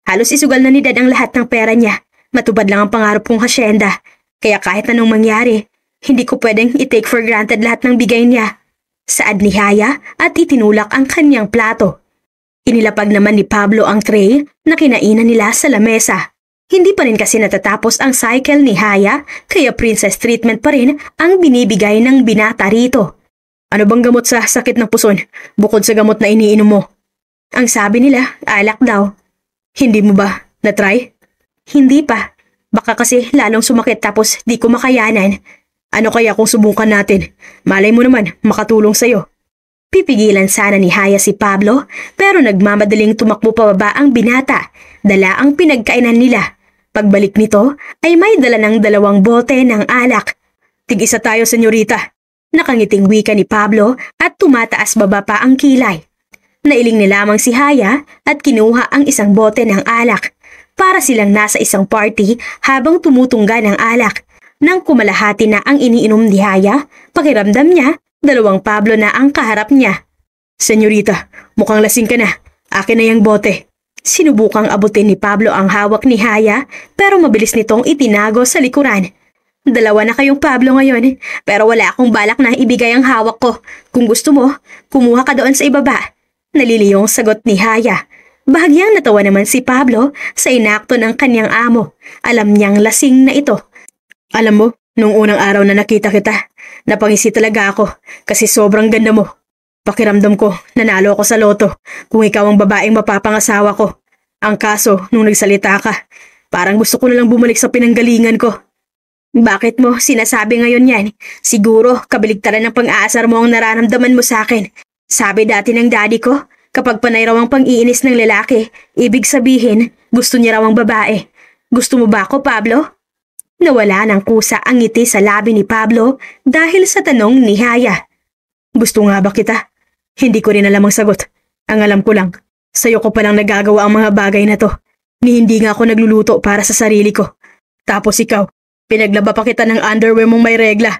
S1: Halos isugal na ni Dad ang lahat ng pera niya. Matubad lang ang pangarap kong hasyenda. Kaya kahit anong mangyari, hindi ko pwedeng i-take for granted lahat ng bigay niya. Saad ni Haya at itinulak ang kanyang plato. Inilapag naman ni Pablo ang tray na kinainan nila sa lamesa. Hindi pa rin kasi natatapos ang cycle ni Haya kaya princess treatment pa rin ang binibigay ng binata rito. Ano bang gamot sa sakit ng puson bukod sa gamot na iniinom mo? Ang sabi nila, alak daw. Hindi mo ba na-try? Hindi pa. Baka kasi lalong sumakit tapos di ko makayanan. Ano kaya kung subukan natin? Malay mo naman, makatulong sa'yo. Pipigilan sana ni Haya si Pablo pero nagmamadaling tumakbo pababa ang binata. Dala ang pinagkainan nila. Pagbalik nito ay may dala ng dalawang bote ng alak. Tig-isa tayo senyorita. Nakangiting wika ni Pablo at tumataas baba pa ang kilay. Nailing na lamang si Haya at kinuha ang isang bote ng alak. Para silang nasa isang party habang tumutungga ng alak nang kumalahati na ang iniinom ni Haya, pakiramdam niya, dalawang Pablo na ang kaharap niya. Senyorita, mukhang lasing ka na. Akin na yung bote. Sinubukang abutin ni Pablo ang hawak ni Haya pero mabilis nitong itinago sa likuran. Dalawa na kayong Pablo ngayon pero wala akong balak na ibigay ang hawak ko. Kung gusto mo, kumuha ka doon sa ibaba. Naliliyong sagot ni Haya. Bahagyang natawa naman si Pablo sa inakto ng kanyang amo. Alam niyang lasing na ito. Alam mo, nung unang araw na nakita kita, napangisi talaga ako kasi sobrang ganda mo. Pakiramdam ko, nanalo ako sa loto kung ikaw ang babaeng mapapangasawa ko. Ang kaso, nung nagsalita ka, parang gusto ko na lang bumalik sa pinanggalingan ko. Bakit mo sinasabi ngayon yan? Siguro, kabiligtaran ng pang-aasar mo ang nararamdaman mo sa akin. Sabi dati ng daddy ko, kapag panay raw ang pang-iinis ng lalaki, ibig sabihin, gusto niya raw ang babae. Gusto mo ba ako, Pablo? Nawala ng kusa ang ngiti sa labi ni Pablo dahil sa tanong ni Haya. Gusto nga ba kita? Hindi ko rin alam ang sagot. Ang alam ko lang, sa'yo ko palang nagagawa ang mga bagay na to. Ni hindi nga ako nagluluto para sa sarili ko. Tapos ikaw, pinaglaba pa kita ng underwear mong may regla.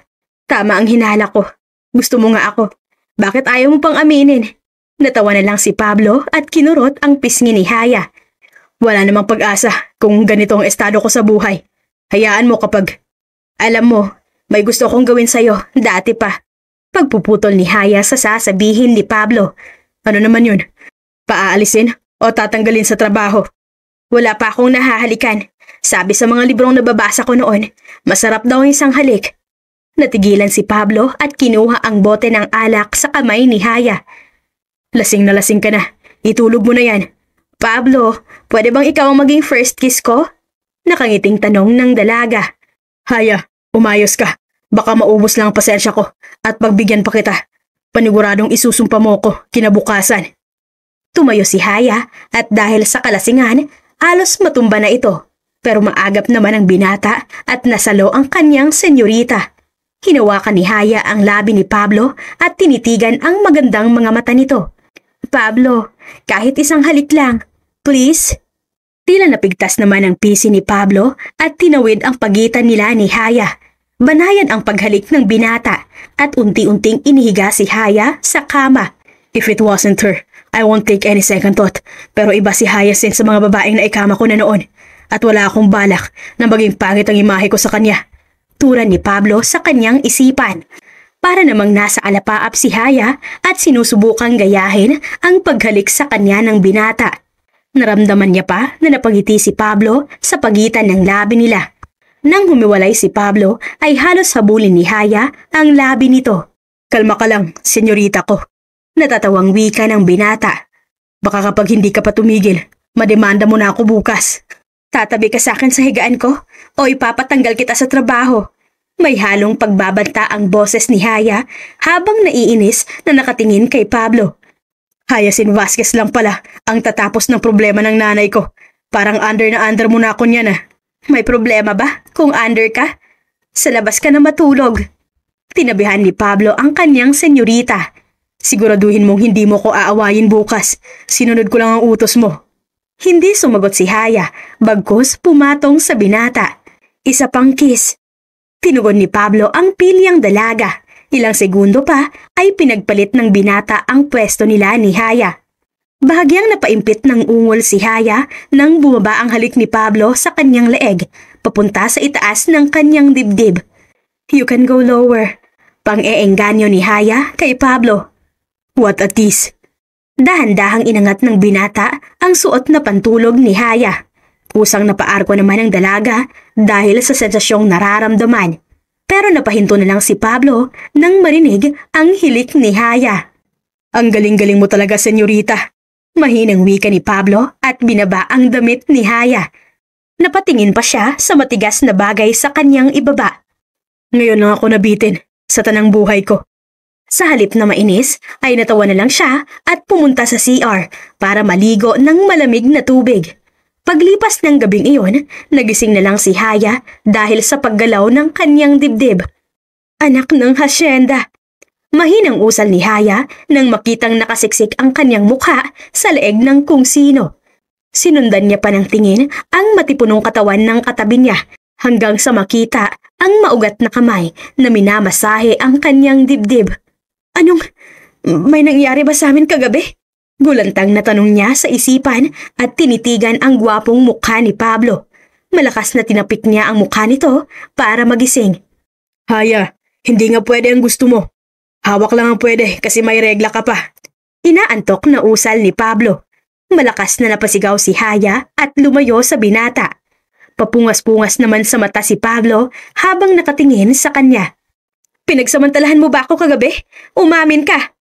S1: Tama ang hinala ko. Gusto mo nga ako. Bakit ayaw mo pang aminin? Natawa na lang si Pablo at kinurot ang pisngi ni Haya. Wala namang pag-asa kung ganito ang estado ko sa buhay. Hayaan mo kapag, alam mo, may gusto kong gawin sa'yo, dati pa. Pagpuputol ni Haya sa sasabihin ni Pablo. Ano naman yun? Paaalisin o tatanggalin sa trabaho? Wala pa akong nahahalikan. Sabi sa mga librong nababasa ko noon, masarap daw ang isang halik. Natigilan si Pablo at kinuha ang bote ng alak sa kamay ni Haya. Lasing na lasing ka na. Itulog mo na yan. Pablo, pwede bang ikaw ang maging first kiss ko? Nakangiting tanong ng dalaga. Haya, umayos ka. Baka maubos lang pasensya ko at pagbigyan pa kita. Paniguradong isusumpa mo ko kinabukasan. Tumayo si Haya at dahil sa kalasingan, alos matumba na ito. Pero maagap naman ang binata at nasalo ang kanyang senyorita. Hinawakan ni Haya ang labi ni Pablo at tinitigan ang magandang mga mata nito. Pablo, kahit isang halik lang, please? Tila napigtas naman ang pisi ni Pablo at tinawid ang pagitan nila ni Haya. Banayan ang paghalik ng binata at unti-unting inihiga si Haya sa kama. If it wasn't her, I won't take any second thought. Pero iba si Haya sin sa mga babaeng na ikama ko na noon. At wala akong balak na maging pangit ang imahe ko sa kanya. Tura ni Pablo sa kanyang isipan para namang nasa alapaap si Haya at sinusubukang gayahin ang paghalik sa kanya ng binata. Naramdaman niya pa na napagiti si Pablo sa pagitan ng labi nila. Nang humiwalay si Pablo ay halos habulin ni Haya ang labi nito. Kalma ka lang, senyorita ko. Natatawang wika ng binata. Baka kapag hindi ka pa tumigil, mademanda mo na ako bukas. Tatabi ka sa akin sa higaan ko o ipapatanggal kita sa trabaho. May halong pagbabanta ang boses ni Haya habang naiinis na nakatingin kay Pablo. Hayasin Vasquez lang pala ang tatapos ng problema ng nanay ko. Parang under na under mo na ako niyan ah. May problema ba kung under ka? Sa labas ka na matulog. Tinabihan ni Pablo ang kanyang senyorita. Siguraduhin mong hindi mo ko aawayin bukas. Sinunod ko lang ang utos mo. Hindi sumagot si Haya, bagkus pumatong sa binata. Isa pang kiss. Tinugon ni Pablo ang pilyang dalaga. Ilang segundo pa ay pinagpalit ng binata ang pwesto nila ni Haya. Bahagyang napaimpit ng ungol si Haya nang bumaba ang halik ni Pablo sa kanyang leeg, papunta sa itaas ng kanyang dibdib. You can go lower. Pang-eengganyo ni Haya kay Pablo. What a tease! Dahan-dahang inangat ng binata ang suot na pantulog ni Haya. Pusang napaarko naman ang dalaga dahil sa sensasyong nararamdaman. Pero napahinto na lang si Pablo nang marinig ang hilik ni Haya. Ang galing-galing mo talaga, senyorita. Mahinang wika ni Pablo at binaba ang damit ni Haya. Napatingin pa siya sa matigas na bagay sa kanyang ibaba. Ngayon lang ako nabitin sa tanang buhay ko. Sa halip na mainis ay natawa na lang siya at pumunta sa CR para maligo ng malamig na tubig. Paglipas ng gabing iyon, nagising na lang si Haya dahil sa paggalaw ng kanyang dibdib. Anak ng hasyenda. Mahinang usal ni Haya nang makitang nakasiksik ang kanyang mukha sa leeg ng kung sino. Sinundan niya pa ng tingin ang matipunong katawan ng katabi niya hanggang sa makita ang maugat na kamay na minamasahe ang kanyang dibdib. Anong, may nangyari ba sa amin kagabi? Gulantang na tanong niya sa isipan at tinitigan ang gwapong mukha ni Pablo. Malakas na tinapik niya ang mukha nito para magising. Haya, hindi nga pwede ang gusto mo. Hawak lang ang pwede kasi may regla ka pa. Inaantok na usal ni Pablo. Malakas na napasigaw si Haya at lumayo sa binata. Papungas-pungas naman sa mata si Pablo habang nakatingin sa kanya. Pinagsamantalahan mo ba ako kagabi? Umamin ka!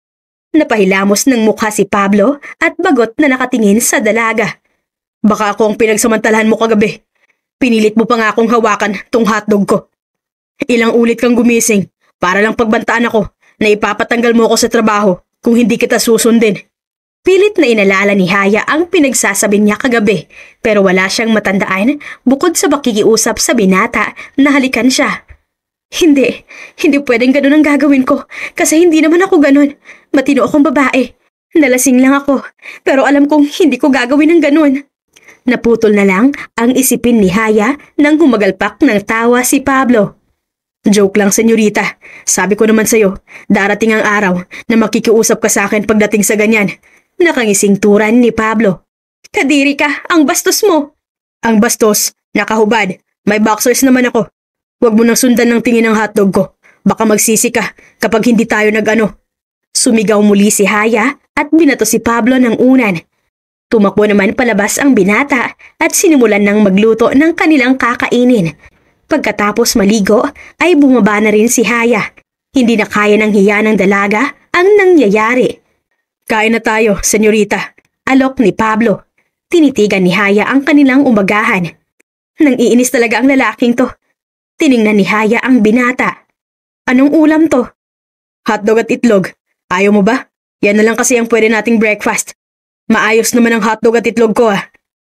S1: Napahilamos ng mukha si Pablo at bagot na nakatingin sa dalaga. Baka ako ang pinagsamantalahan mo kagabi. Pinilit mo pa nga akong hawakan tong hotdog ko. Ilang ulit kang gumising para lang pagbantaan ako na ipapatanggal mo ako sa trabaho kung hindi kita susundin. Pilit na inalala ni Haya ang pinagsasabi niya kagabi pero wala siyang matandaan bukod sa pakikiusap sa binata na halikan siya hindi. Hindi pwedeng ganun ang gagawin ko. Kasi hindi naman ako ganun. Matino akong babae. Nalasing lang ako. Pero alam kong hindi ko gagawin ng ganun. Naputol na lang ang isipin ni Haya nang humagalpak ng tawa si Pablo. Joke lang, senyorita. Sabi ko naman sa'yo, darating ang araw na makikiusap ka sa akin pagdating sa ganyan. Nakangising turan ni Pablo. Kadiri ka, ang bastos mo. Ang bastos, nakahubad. May boxers naman ako. Huwag mo nang sundan ng tingin ng hotdog ko. Baka magsisi ka kapag hindi tayo nag-ano. Sumigaw muli si Haya at binato si Pablo ng unan. Tumakbo naman palabas ang binata at sinimulan nang magluto ng kanilang kakainin. Pagkatapos maligo ay bumaba na rin si Haya. Hindi na kaya ng hiya ng dalaga ang nangyayari. Kain na tayo, senyorita. Alok ni Pablo. Tinitigan ni Haya ang kanilang umagahan. Nang iinis talaga ang lalaking to. Tiningnan ni Haya ang binata. Anong ulam to? Hotdog at itlog. Ayaw mo ba? Yan na lang kasi ang pwede nating breakfast. Maayos naman ang hotdog at itlog ko ah.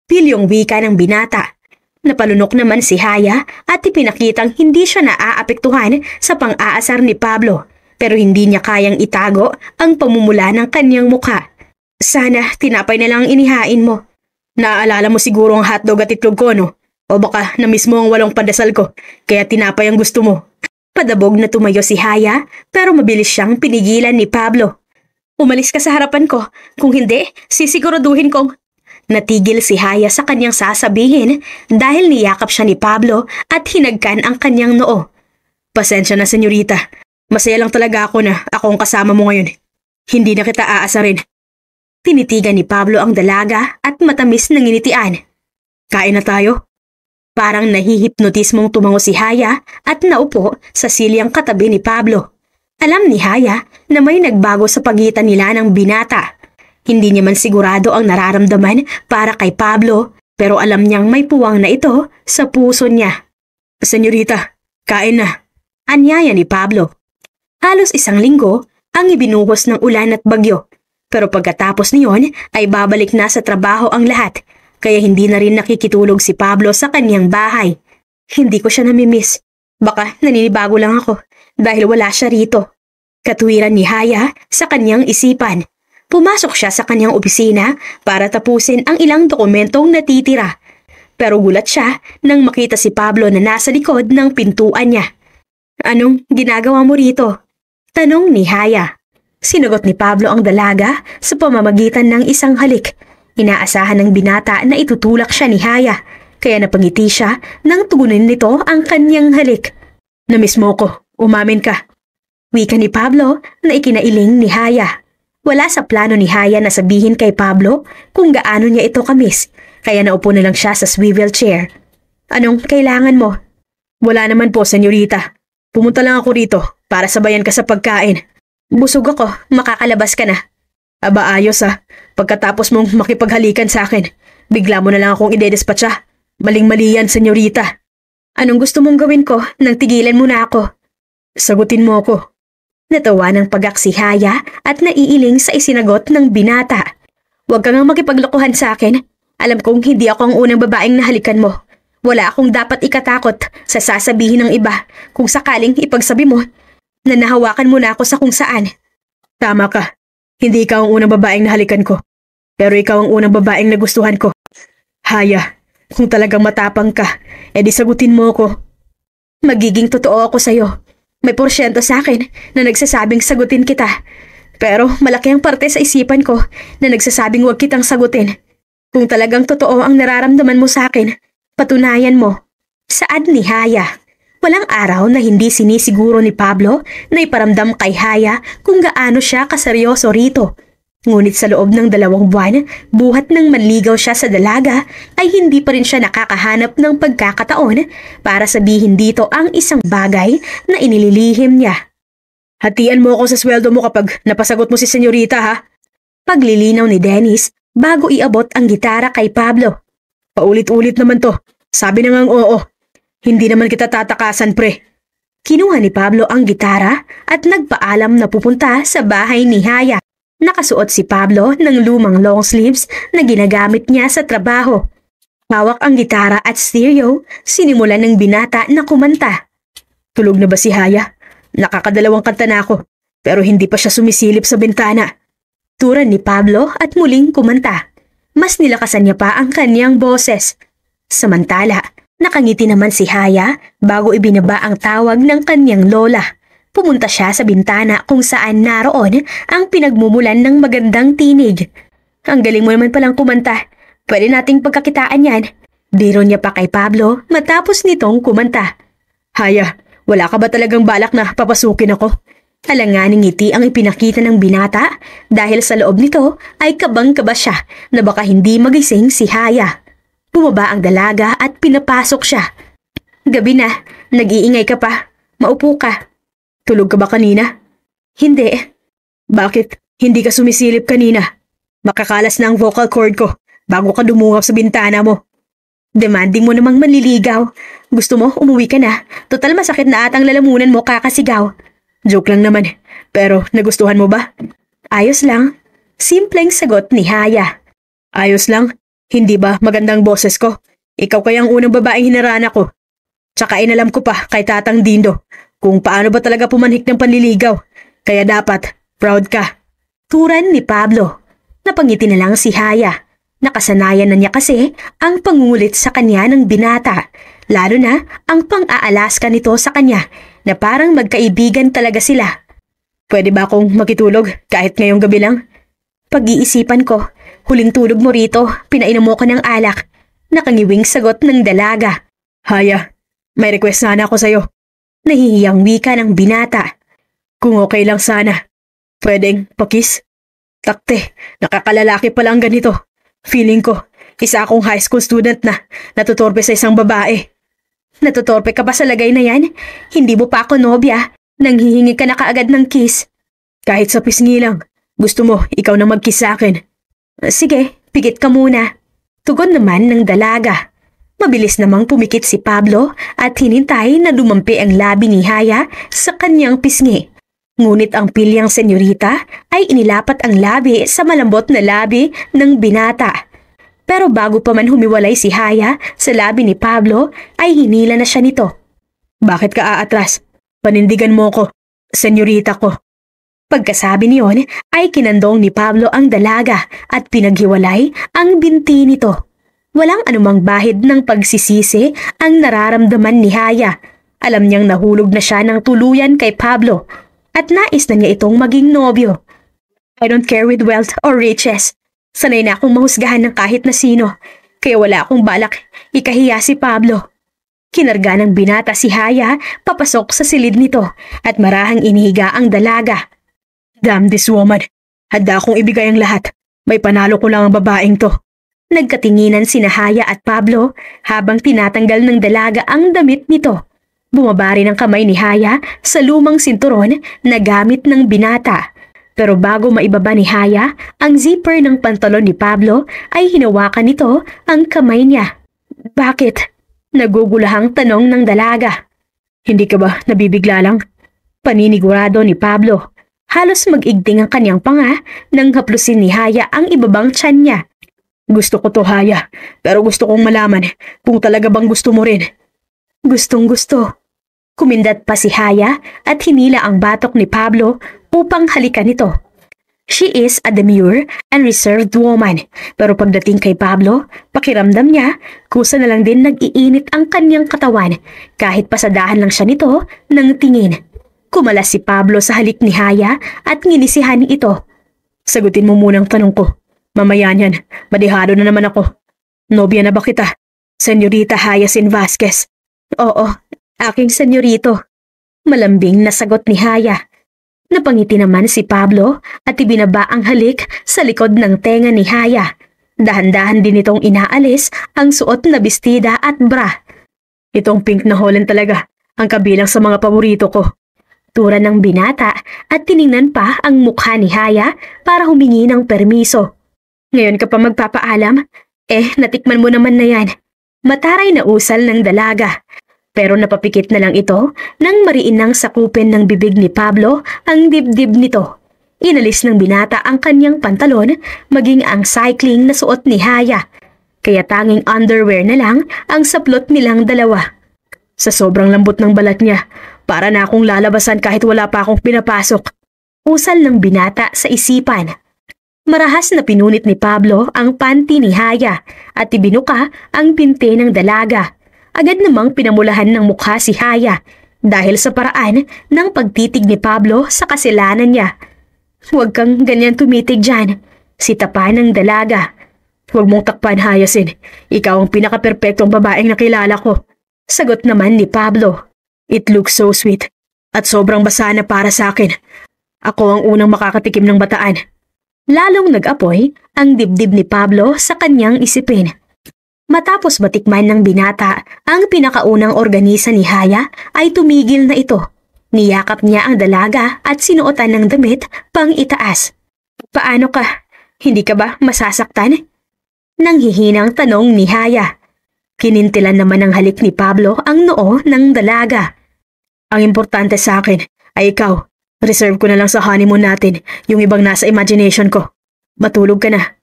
S1: Pilyong wika ng binata. Napalunok naman si Haya at ipinakitang hindi siya naaapektuhan sa pang-aasar ni Pablo pero hindi niya kayang itago ang pamumula ng kanyang mukha. Sana tinapay na lang inihain mo. Naaalala mo siguro ang hotdog at itlog ko no? O baka na mismo ang walong padasal ko, kaya tinapay ang gusto mo. Padabog na tumayo si Haya, pero mabilis siyang pinigilan ni Pablo. Umalis ka sa harapan ko, kung hindi, sisiguraduhin kong... Natigil si Haya sa kanyang sasabihin dahil niyakap siya ni Pablo at hinagkan ang kanyang noo. Pasensya na, senyorita. Masaya lang talaga ako na ako ang kasama mo ngayon. Hindi na kita aasa rin. Tinitigan ni Pablo ang dalaga at matamis na ng ngitian. Kain na tayo? Parang mong tumango si Haya at naupo sa silyang katabi ni Pablo. Alam ni Haya na may nagbago sa pagitan nila ng binata. Hindi niya man sigurado ang nararamdaman para kay Pablo pero alam niyang may puwang na ito sa puso niya. Senyorita, kain na. Anyaya ni Pablo. Halos isang linggo ang ibinuhos ng ulan at bagyo. Pero pagkatapos niyon ay babalik na sa trabaho ang lahat kaya hindi na rin nakikitulog si Pablo sa kanyang bahay. Hindi ko siya namimiss. Baka naninibago lang ako dahil wala siya rito. Katuwiran ni Haya sa kanyang isipan. Pumasok siya sa kanyang opisina para tapusin ang ilang dokumentong natitira. Pero gulat siya nang makita si Pablo na nasa likod ng pintuan niya. Anong ginagawa mo rito? Tanong ni Haya. Sinagot ni Pablo ang dalaga sa pamamagitan ng isang halik Inaasahan ng binata na itutulak siya ni Haya, kaya napangiti siya nang tugunin nito ang kanyang halik. Namiss mo ko, umamin ka. Wika ni Pablo na ikinailing ni Haya. Wala sa plano ni Haya na sabihin kay Pablo kung gaano niya ito kamis, kaya naupo na lang siya sa swivel chair. Anong kailangan mo? Wala naman po, senyorita. Pumunta lang ako rito para sabayan ka sa pagkain. Busog ako, makakalabas ka na. Aba ayos ah. Pagkatapos mong makipaghalikan sa akin, bigla mo na lang akong idedespatsa. Maling-mali yan, senyorita. Anong gusto mong gawin ko nang tigilan mo na ako? Sagutin mo ako. Natawa ng pagaksihaya at naiiling sa isinagot ng binata. Huwag kang ngang makipaglokohan sa akin. Alam kong hindi ako ang unang babaeng nahalikan mo. Wala akong dapat ikatakot sa sasabihin ng iba kung sakaling ipagsabi mo na nahawakan mo na ako sa kung saan. Tama ka. Hindi ikaw ang unang babaeng nahalikan ko. Pero ikaw ang unang babaeng nagustuhan ko. Haya, kung talagang matapang ka, edi sagutin mo ako. Magiging totoo ako sa'yo. May porsyento sa akin na nagsasabing sagutin kita. Pero malaki ang parte sa isipan ko na nagsasabing huwag kitang sagutin. Kung talagang totoo ang nararamdaman mo sa akin, patunayan mo. Saad ni Haya? Walang araw na hindi sinisiguro ni Pablo na iparamdam kay Haya kung gaano siya kaseryoso rito. Ngunit sa loob ng dalawang buwan, buhat ng manligaw siya sa dalaga, ay hindi pa rin siya nakakahanap ng pagkakataon para sabihin dito ang isang bagay na inililihim niya. Hatian mo ako sa sweldo mo kapag napasagot mo si senyorita ha? Paglilinaw ni Dennis bago iabot ang gitara kay Pablo. Paulit-ulit naman to. Sabi na ngang oo. Hindi naman kita tatakasan pre. Kinuha ni Pablo ang gitara at nagpaalam na pupunta sa bahay ni Haya. Nakasuot si Pablo ng lumang long sleeves na ginagamit niya sa trabaho. Hawak ang gitara at stereo, sinimulan ng binata na kumanta. Tulog na ba si Haya? Nakakadalawang kanta na ako, pero hindi pa siya sumisilip sa bintana. Turan ni Pablo at muling kumanta. Mas nilakasan niya pa ang kanyang boses. Samantala, Nakangiti naman si Haya bago ibinaba ang tawag ng kanyang lola. Pumunta siya sa bintana kung saan naroon ang pinagmumulan ng magandang tinig. Ang galing mo naman palang kumanta. Pwede nating pagkakitaan yan. Biro niya pa kay Pablo matapos nitong kumanta. Haya, wala ka ba talagang balak na papasukin ako? Alanganing ngiti ang ipinakita ng binata dahil sa loob nito ay kabang-kaba siya na baka hindi magising si Haya. Bumaba ang dalaga at pinapasok siya. Gabi na, nag-iingay ka pa. Maupo ka. Tulog ka ba kanina? Hindi. Bakit? Hindi ka sumisilip kanina. Makakalas na ang vocal cord ko bago ka dumungap sa bintana mo. Demanding mo namang manliligaw. Gusto mo, umuwi ka na. Total masakit na atang lalamunan mo kakasigaw. Joke lang naman. Pero nagustuhan mo ba? Ayos lang. Simpleng sagot ni Haya. Ayos lang. Hindi ba magandang boses ko? Ikaw kayang unang babaeng hinarana ko. Tsaka inalam ko pa kay Tatang Dindo kung paano ba talaga pumanhik ng panliligaw. Kaya dapat, proud ka. Turan ni Pablo. Napangiti na lang si Haya. Nakasanayan na niya kasi ang pangulit sa kanya ng binata, lalo na ang pang-aalaska nito sa kanya na parang magkaibigan talaga sila. Pwede ba akong makitulog kahit ngayong gabi lang? Pag-iisipan ko Huling tulog mo rito, pinainom mo ko ng alak. Nakangiwing sagot ng dalaga. Haya, may request sana ako sa'yo. Nahihiyang wika ng binata. Kung okay lang sana, pwedeng pakis? Takte, nakakalalaki pa lang ganito. Feeling ko, isa akong high school student na natutorpe sa isang babae. Natutorpe ka ba sa lagay na yan? Hindi mo pa ako nobya. Nanghihingi ka na kaagad ng kiss. Kahit sa pisngi lang, gusto mo ikaw na mag-kiss sa akin. Sige, pigit ka muna. Tugon naman ng dalaga. Mabilis namang pumikit si Pablo at hinintay na lumampi ang labi ni Haya sa kanyang pisngi. Ngunit ang pilyang senyorita ay inilapat ang labi sa malambot na labi ng binata. Pero bago pa man humiwalay si Haya sa labi ni Pablo ay hinila na siya nito. Bakit ka aatras? Panindigan mo ko, senyorita ko. Pagkasabi niyon ay kinandong ni Pablo ang dalaga at pinaghiwalay ang binti nito. Walang anumang bahid ng pagsisisi ang nararamdaman ni Haya. Alam niyang nahulog na siya ng tuluyan kay Pablo at nais na niya itong maging nobyo. I don't care with wealth or riches. Sanay na akong mahusgahan ng kahit na sino, kaya wala akong balak ikahiya si Pablo. Kinarga ng binata si Haya papasok sa silid nito at marahang inihiga ang dalaga Damn this woman. Handa akong ibigay ang lahat. May panalo ko lang ang babaeng to. Nagkatinginan sina Haya at Pablo habang tinatanggal ng dalaga ang damit nito. Bumaba rin ang kamay ni Haya sa lumang sinturon na gamit ng binata. Pero bago maibaba ni Haya, ang zipper ng pantalon ni Pablo ay hinawakan nito ang kamay niya. Bakit? Nagugulahang tanong ng dalaga. Hindi ka ba nabibigla lang? Paninigurado ni Pablo. Halos magigding ang kanyang panga nang haplusin ni Haya ang ibabang tiyan niya. Gusto ko to Haya, pero gusto kong malaman kung talaga bang gusto mo rin. Gustong gusto. Kumindat pa si Haya at hinila ang batok ni Pablo upang halikan ito. She is a demure and reserved woman, pero pagdating kay Pablo, pakiramdam niya, kusa na lang din nag-iinit ang kanyang katawan kahit pasadahan lang siya nito ng tingin. Kumala si Pablo sa halik ni Haya at ngilisihan ito. Sagutin mo muna ang tanong ko. Mamaya niyan, madihado na naman ako. Nobya na ba kita? Senyorita Haya Hayasin Vasquez. Oo, aking senyorito. Malambing na sagot ni Haya. Napangiti naman si Pablo at ibinaba ang halik sa likod ng tenga ni Haya. Dahan-dahan din itong inaalis ang suot na bestida at bra. Itong pink na Holland talaga, ang kabilang sa mga paborito ko itsura ng binata at tiningnan pa ang mukha ni Haya para humingi ng permiso. Ngayon ka pa magpapaalam? Eh, natikman mo naman na yan. Mataray na usal ng dalaga. Pero napapikit na lang ito nang mariinang sakupin ng bibig ni Pablo ang dibdib nito. Inalis ng binata ang kanyang pantalon maging ang cycling na suot ni Haya. Kaya tanging underwear na lang ang saplot nilang dalawa. Sa sobrang lambot ng balat niya, para na akong lalabasan kahit wala pa akong pinapasok. Usal ng binata sa isipan. Marahas na pinunit ni Pablo ang panty ni Haya at ibinuka ang pinte ng dalaga. Agad namang pinamulahan ng mukha si Haya dahil sa paraan ng pagtitig ni Pablo sa kasilanan niya. Huwag kang ganyan tumitig dyan, sitapan ng dalaga. Huwag mong takpan hayasin, ikaw ang pinakaperpektong babaeng nakilala ko. Sagot naman ni Pablo. It looks so sweet at sobrang basa na para sa akin. Ako ang unang makakatikim ng bataan. Lalong nag-apoy ang dibdib ni Pablo sa kanyang isipin. Matapos batikman ng binata ang pinakaunang organisa ni Haya ay tumigil na ito. Niyakap niya ang dalaga at sinuotan ng damit pang itaas. Paano ka? Hindi ka ba masasaktan? Nanghihinang tanong ni Haya. Kinintilan naman ng halik ni Pablo ang noo ng dalaga. Ang importante sa akin ay ikaw. Reserve ko na lang sa honeymoon natin yung ibang nasa imagination ko. Matulog ka na.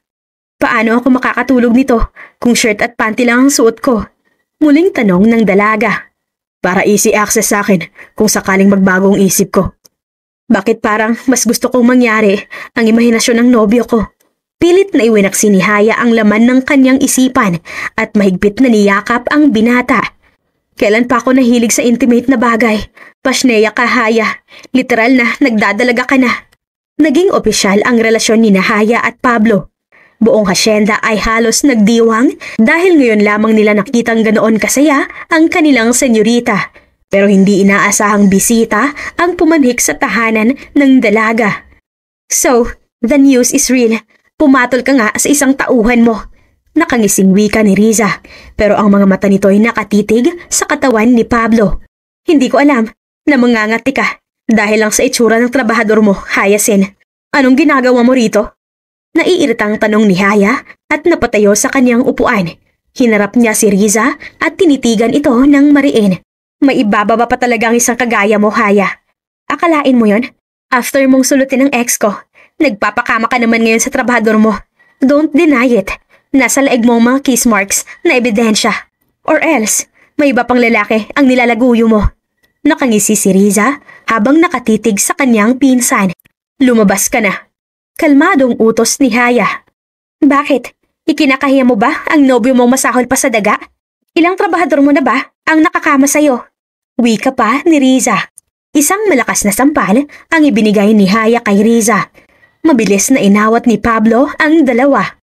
S1: Paano ako makakatulog nito kung shirt at panty lang ang suot ko? Muling tanong ng dalaga. Para easy access sa akin kung sakaling magbago ang isip ko. Bakit parang mas gusto kong mangyari ang imahinasyon ng nobyo ko Pilit na iwinaksi ni Haya ang laman ng kanyang isipan at mahigpit na niyakap ang binata. Kailan pa ako nahilig sa intimate na bagay? Pasneya ka, Haya. Literal na, nagdadalaga ka na. Naging opisyal ang relasyon ni Haya at Pablo. Buong hasyenda ay halos nagdiwang dahil ngayon lamang nila nakitang ganoon kasaya ang kanilang senyorita. Pero hindi inaasahang bisita ang pumanhik sa tahanan ng dalaga. So, the news is real. Pumatol ka nga sa isang tauhan mo. Nakangising wika ni Riza, pero ang mga mata nito ay nakatitig sa katawan ni Pablo. Hindi ko alam na mangangati ka dahil lang sa itsura ng trabahador mo, Hayasin. Anong ginagawa mo rito? Naiiritang tanong ni Haya at napatayo sa kanyang upuan. Hinarap niya si Riza at tinitigan ito ng mariin. Maibababa pa talaga ang isang kagaya mo, Haya. Akalain mo yon? After mong sulutin ang ex ko, Nagpapakama ka naman ngayon sa trabahador mo. Don't deny it. Nasa laig mo mga kiss marks na ebidensya. Or else, may iba pang lalaki ang nilalaguyo mo. Nakangisi si Riza habang nakatitig sa kanyang pinsan. Lumabas ka na. Kalmadong utos ni Haya. Bakit? Ikinakahiya mo ba ang nobyo mong masahol pa sa daga? Ilang trabahador mo na ba ang nakakama sa'yo? Wika pa ni Riza. Isang malakas na sampal ang ibinigay ni Haya kay Riza Mabilis na inawat ni Pablo ang dalawa.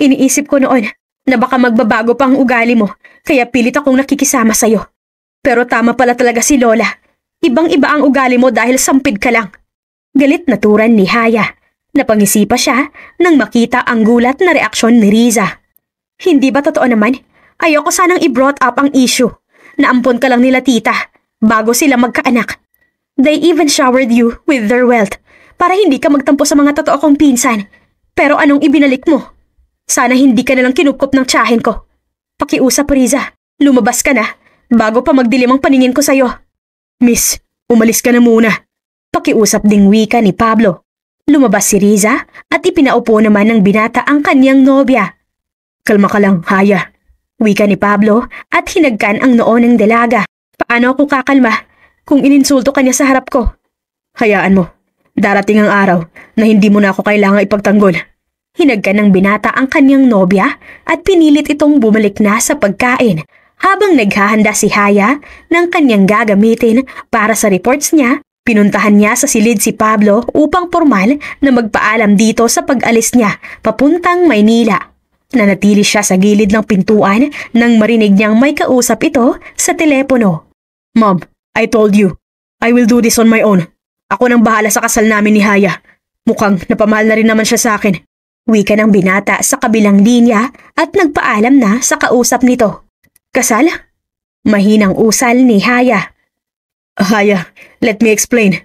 S1: Iniisip ko noon na baka magbabago pa ang ugali mo, kaya pilit akong nakikisama sa'yo. Pero tama pala talaga si Lola. Ibang-iba ang ugali mo dahil sampid ka lang. Galit na turan ni Haya. Napangisipa siya nang makita ang gulat na reaksyon ni Riza. Hindi ba totoo naman? Ayoko sanang i-brought up ang issue. Naampon ka lang nila tita bago sila magkaanak. They even showered you with their wealth para hindi ka magtampo sa mga totoo kong pinsan. Pero anong ibinalik mo? Sana hindi ka nalang kinukop ng tsahin ko. Pakiusap, Riza. Lumabas ka na, bago pa magdilim ang paningin ko sa'yo. Miss, umalis ka na muna. Pakiusap ding wika ni Pablo. Lumabas si Riza at ipinaupo naman ng binata ang kanyang nobya. Kalma ka lang, Haya. Wika ni Pablo at hinagkan ang noo ng dalaga. Paano ako kakalma kung ininsulto ka niya sa harap ko? Hayaan mo, Darating ang araw na hindi mo na ako kailangang ipagtanggol. Hinagkan ng binata ang kanyang nobya at pinilit itong bumalik na sa pagkain habang naghahanda si Haya ng kanyang gagamitin para sa reports niya Pinuntahan niya sa silid si Pablo upang formal na magpaalam dito sa pag-alis niya papuntang Maynila. Nanatili siya sa gilid ng pintuan nang marinig niyang may kausap ito sa telepono. Mom, I told you, I will do this on my own. Ako nang bahala sa kasal namin ni Haya. Mukhang napamahal na rin naman siya sa akin. Wika ng binata sa kabilang linya at nagpaalam na sa kausap nito. Kasal? Mahinang usal ni Haya. Haya, let me explain.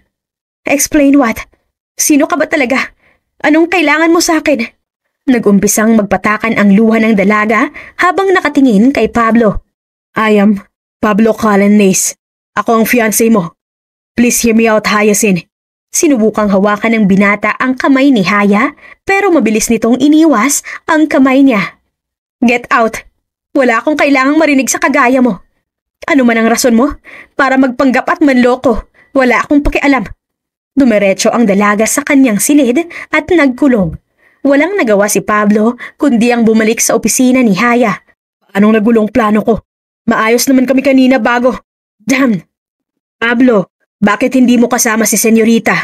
S1: Explain what? Sino ka ba talaga? Anong kailangan mo sa akin? Nagumpisang magpatakan ang luha ng dalaga habang nakatingin kay Pablo. I am Pablo Calanese. Ako ang fiancé mo. Please hear me out, Hyacinth. Sinubukang hawakan ng binata ang kamay ni Haya pero mabilis nitong iniwas ang kamay niya. Get out! Wala akong kailangang marinig sa kagaya mo. Ano man ang rason mo? Para magpanggap at manloko. Wala akong pakialam. Dumiretso ang dalaga sa kanyang silid at nagkulong. Walang nagawa si Pablo kundi ang bumalik sa opisina ni Haya. Anong nagulong plano ko? Maayos naman kami kanina bago. Damn! Pablo, bakit hindi mo kasama si senyorita?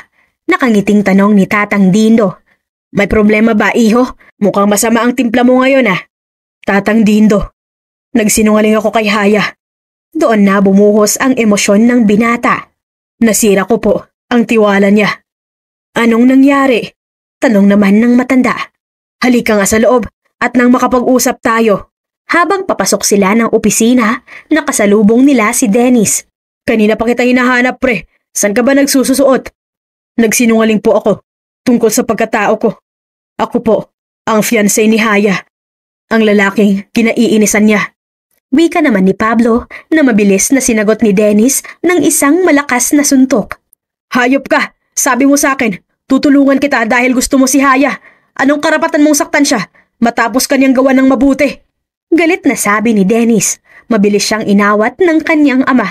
S1: Nakangiting tanong ni Tatang Dindo. May problema ba, iho? Mukhang masama ang timpla mo ngayon ah. Tatang Dindo. Nagsinungaling ako kay Haya. Doon na bumuhos ang emosyon ng binata. Nasira ko po ang tiwala niya. Anong nangyari? Tanong naman ng matanda. Halika nga sa loob at nang makapag-usap tayo. Habang papasok sila ng opisina, nakasalubong nila si Dennis Kanina pa kita hinahanap pre. San ka ba nagsususuot? Nagsinungaling po ako tungkol sa pagkatao ko. Ako po, ang fiancé ni Haya. Ang lalaking kinaiinisan niya. Wika naman ni Pablo na mabilis na sinagot ni Dennis ng isang malakas na suntok. Hayop ka! Sabi mo sa akin, tutulungan kita dahil gusto mo si Haya. Anong karapatan mong saktan siya? Matapos kanyang gawa ng mabuti. Galit na sabi ni Dennis. Mabilis siyang inawat ng kanyang ama.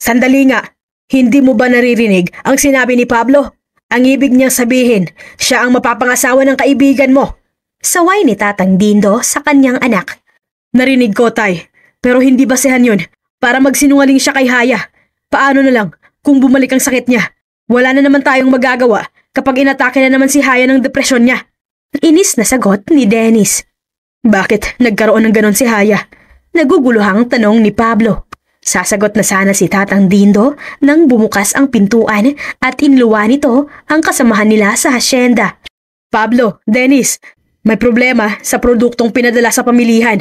S1: Sandali nga, hindi mo ba naririnig ang sinabi ni Pablo? Ang ibig niyang sabihin, siya ang mapapangasawa ng kaibigan mo. Saway ni Tatang Dindo sa kanyang anak. Narinig ko, Tay, pero hindi basehan yun para magsinungaling siya kay Haya. Paano na lang kung bumalik ang sakit niya? Wala na naman tayong magagawa kapag inatake na naman si Haya ng depresyon niya. Inis na sagot ni Dennis. Bakit nagkaroon ng ganon si Haya? Naguguluhang tanong ni Pablo. Sasagot na sana si Tatang Dindo nang bumukas ang pintuan at inluwa nito ang kasamahan nila sa hasyenda. Pablo, Dennis, may problema sa produktong pinadala sa pamilihan.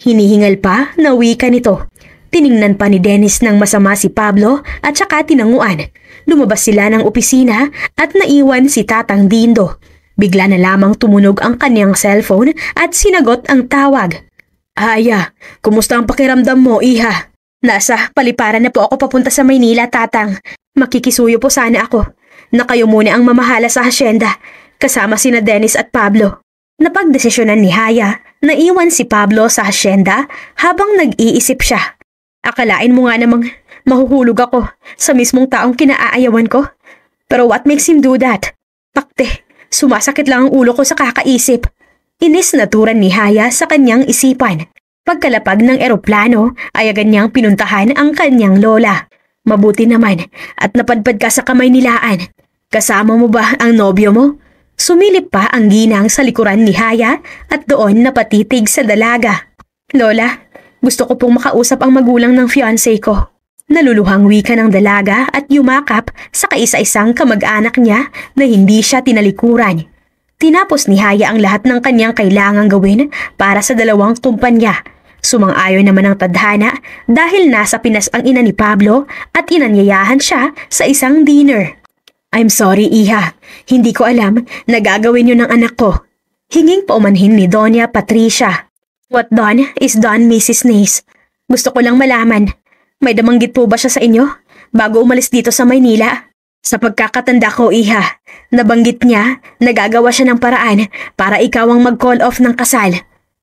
S1: Hinihingal pa na wika nito. Tiningnan pa ni Dennis ng masama si Pablo at saka tinanguan. Lumabas sila ng opisina at naiwan si Tatang Dindo. Bigla na lamang tumunog ang kaniyang cellphone at sinagot ang tawag. Aya, kumusta ang pakiramdam mo, iha? Nasa paliparan na po ako papunta sa Maynila, tatang. Makikisuyo po sana ako. Na kayo muna ang mamahala sa hasyenda, kasama sina Dennis at Pablo. Napagdesisyonan ni Haya na iwan si Pablo sa hasyenda habang nag-iisip siya. Akalain mo nga namang mahuhulog ako sa mismong taong kinaaayawan ko. Pero what makes him do that? Pakte, sumasakit lang ang ulo ko sa kakaisip. Inis naturan ni Haya sa kanyang isipan Pagkalapag ng eroplano ay agad niyang pinuntahan ang kanyang lola. Mabuti naman at napadpad ka sa kamay nilaan. Kasama mo ba ang nobyo mo? Sumilip pa ang ginang sa likuran ni Haya at doon napatitig sa dalaga. Lola, gusto ko pong makausap ang magulang ng fiancé ko. Naluluhang wika ng dalaga at yumakap sa kaisa-isang kamag-anak niya na hindi siya tinalikuran. Tinapos ni Haya ang lahat ng kanyang kailangang gawin para sa dalawang kumpanya Sumang-ayon naman ang tadhana dahil nasa Pinas ang ina ni Pablo at inanyayahan siya sa isang dinner. I'm sorry, Iha. Hindi ko alam na gagawin yun ng anak ko. Hinging paumanhin ni Donya Patricia. What done is done, Mrs. Nace. Gusto ko lang malaman. May damanggit po ba siya sa inyo bago umalis dito sa Maynila? Sa pagkakatanda ko, Iha, nabanggit niya na gagawa siya ng paraan para ikaw ang mag-call off ng kasal.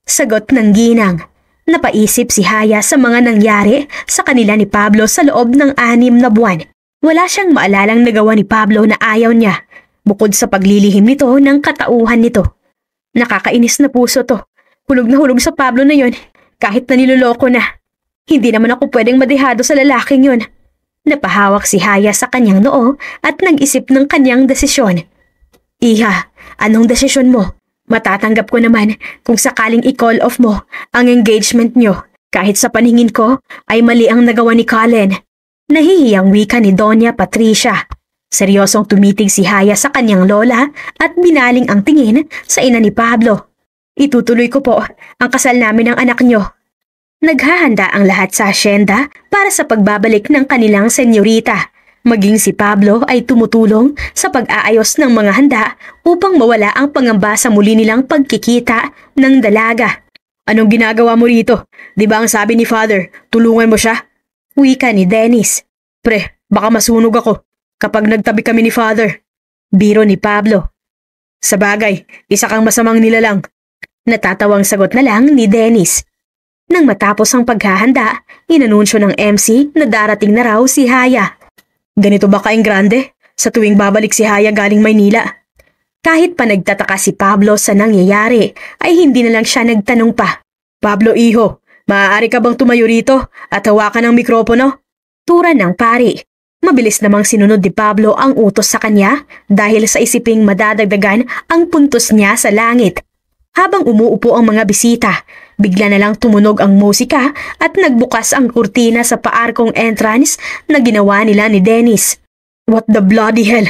S1: Sagot ng ginang. Napaisip si Haya sa mga nangyari sa kanila ni Pablo sa loob ng anim na buwan. Wala siyang maalalang nagawa ni Pablo na ayaw niya, bukod sa paglilihim nito ng katauhan nito. Nakakainis na puso to. Hulog na hulog sa Pablo na yon, kahit na niloloko na. Hindi naman ako pwedeng madihado sa lalaking yon. Napahawak si Haya sa kanyang noo at nag-isip ng kanyang desisyon. Iha, anong desisyon mo? Matatanggap ko naman kung sakaling i-call off mo ang engagement nyo. Kahit sa paningin ko ay mali ang nagawa ni Colin. Nahihiyang wika ni Donya Patricia. Seryosong tumitig si Haya sa kanyang lola at binaling ang tingin sa ina ni Pablo. Itutuloy ko po ang kasal namin ng anak nyo. Naghahanda ang lahat sa asyenda para sa pagbabalik ng kanilang senyorita. Maging si Pablo ay tumutulong sa pag-aayos ng mga handa upang mawala ang pangamba sa muli nilang pagkikita ng dalaga. Anong ginagawa mo rito? Di ba ang sabi ni Father, tulungan mo siya? Wika ni Dennis. Pre, baka masunog ako kapag nagtabi kami ni Father. Biro ni Pablo. Sa bagay, isa kang masamang nilalang. Natatawang sagot na lang ni Dennis. Nang matapos ang paghahanda, inanunsyo ng MC na darating na raw si Haya Ganito ba kaing grande? Sa tuwing babalik si Haya galing Maynila. Kahit pa nagtataka si Pablo sa nangyayari, ay hindi na lang siya nagtanong pa. Pablo Iho, maaari ka bang tumayo rito at hawakan ang mikropono? Tura ng pari. Mabilis namang sinunod ni Pablo ang utos sa kanya dahil sa isiping madadagdagan ang puntos niya sa langit. Habang umuupo ang mga bisita, Bigla na lang tumunog ang musika at nagbukas ang kurtina sa paarkong entrance na ginawa nila ni Dennis. What the bloody hell?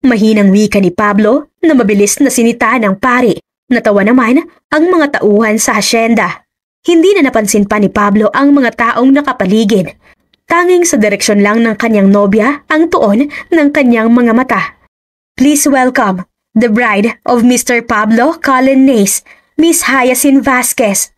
S1: Mahinang wika ni Pablo na mabilis na sinita ng pari. Natawa naman ang mga tauhan sa hasyenda. Hindi na napansin pa ni Pablo ang mga taong nakapaligid. Tanging sa direksyon lang ng kanyang nobya ang tuon ng kanyang mga mata. Please welcome the bride of Mr. Pablo Colin Nace, Miss Hyacinth Vasquez.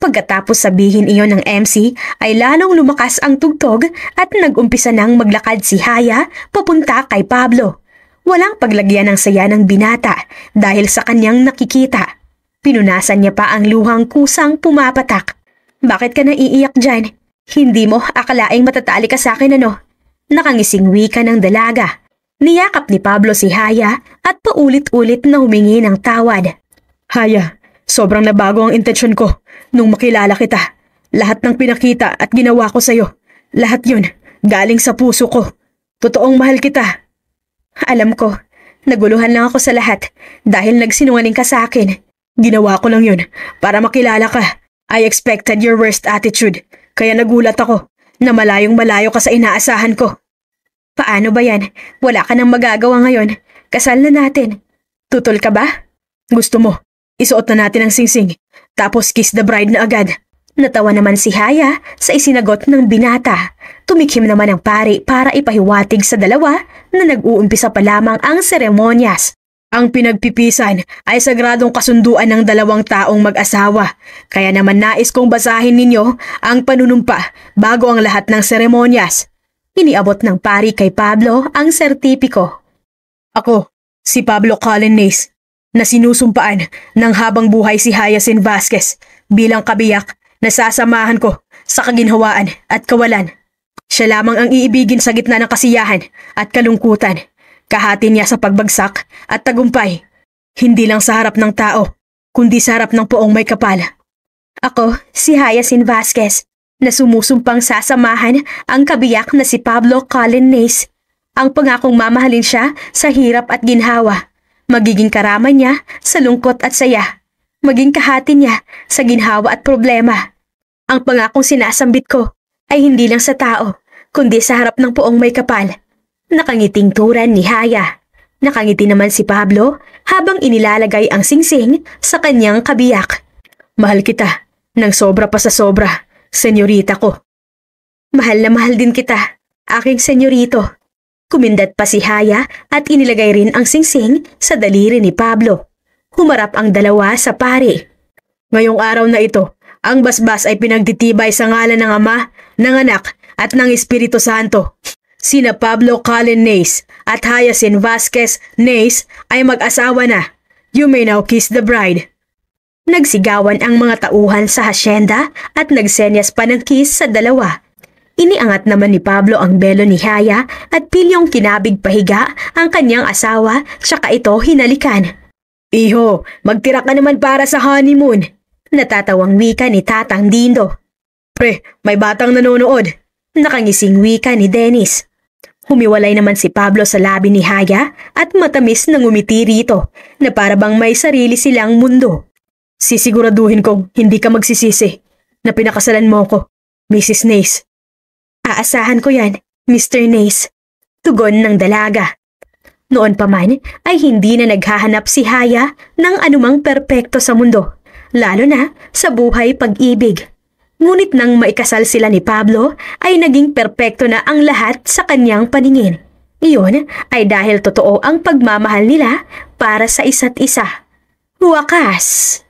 S1: Pagkatapos sabihin iyon ng MC ay lalong lumakas ang tugtog at nagumpisa nang maglakad si Haya papunta kay Pablo. Walang paglagyan ng saya ng binata dahil sa kanyang nakikita. Pinunasan niya pa ang luhang kusang pumapatak. Bakit ka naiiyak dyan? Hindi mo akalaing matatali ka sa akin ano? Nakangising wika ng dalaga. Niyakap ni Pablo si Haya at paulit-ulit na humingi ng tawad. Haya, sobrang nabago ang intensyon ko. Nung makilala kita, lahat ng pinakita at ginawa ko sa'yo, lahat yun, galing sa puso ko. Totoong mahal kita. Alam ko, naguluhan lang ako sa lahat dahil nagsinungaling ka sa akin. Ginawa ko lang yun para makilala ka. I expected your worst attitude, kaya nagulat ako na malayong malayo ka sa inaasahan ko. Paano ba yan? Wala ka nang magagawa ngayon. Kasal na natin. Tutol ka ba? Gusto mo, isuot na natin ang singsing tapos kiss the bride na agad. Natawa naman si Haya sa isinagot ng binata. Tumikim naman ang pari para ipahiwatig sa dalawa na nag-uumpisa pa lamang ang seremonyas. Ang pinagpipisan ay sagradong kasunduan ng dalawang taong mag-asawa. Kaya naman nais kong basahin ninyo ang panunumpa bago ang lahat ng seremonyas. Iniabot ng pari kay Pablo ang sertipiko. Ako, si Pablo Colonnais, na sinusumpaan ng habang buhay si Hyacinth Vasquez bilang kabiyak na sasamahan ko sa kaginhawaan at kawalan. Siya lamang ang iibigin sa gitna ng kasiyahan at kalungkutan. Kahati niya sa pagbagsak at tagumpay. Hindi lang sa harap ng tao, kundi sa harap ng poong may kapal. Ako, si Hyacinth Vasquez, na sumusumpang sasamahan ang kabiyak na si Pablo Colin Nace, ang pangakong mamahalin siya sa hirap at ginhawa Magiging karama niya sa lungkot at saya. Maging kahati niya sa ginhawa at problema. Ang pangakong sinasambit ko ay hindi lang sa tao, kundi sa harap ng poong may kapal. Nakangiting turan ni Haya. Nakangiti naman si Pablo habang inilalagay ang singsing sa kanyang kabiyak. Mahal kita, nang sobra pa sa sobra, senyorita ko. Mahal na mahal din kita, aking senyorito. Kumindat pa si Haya at inilagay rin ang singsing sa daliri ni Pablo. Humarap ang dalawa sa pare. Ngayong araw na ito, ang basbas ay pinagtitibay sa ngalan ng Ama, ng Anak at ng Espiritu Santo. Sina Pablo Colin Nace at Hyacinth Vasquez Nace ay mag-asawa na. You may now kiss the bride. Nagsigawan ang mga tauhan sa hasyenda at nagsenyas pa ng kiss sa dalawa Iniangat naman ni Pablo ang belo ni Haya at pilyong kinabig pahiga ang kanyang asawa saka ito hinalikan. Iho, magtira ka naman para sa honeymoon. Natatawang wika ni Tatang Dindo. Pre, may batang nanonood. Nakangising wika ni Dennis. Humiwalay naman si Pablo sa labi ni Haya at matamis na ngumiti rito na para bang may sarili silang mundo. Sisiguraduhin kong hindi ka magsisisi na pinakasalan mo ko, Mrs. Nace. Aasahan ko yan, Mr. Nace. Tugon ng dalaga. Noon pa man ay hindi na naghahanap si Haya ng anumang perpekto sa mundo, lalo na sa buhay pag-ibig. Ngunit nang maikasal sila ni Pablo ay naging perpekto na ang lahat sa kanyang paningin. Iyon ay dahil totoo ang pagmamahal nila para sa isa't isa. Wakas!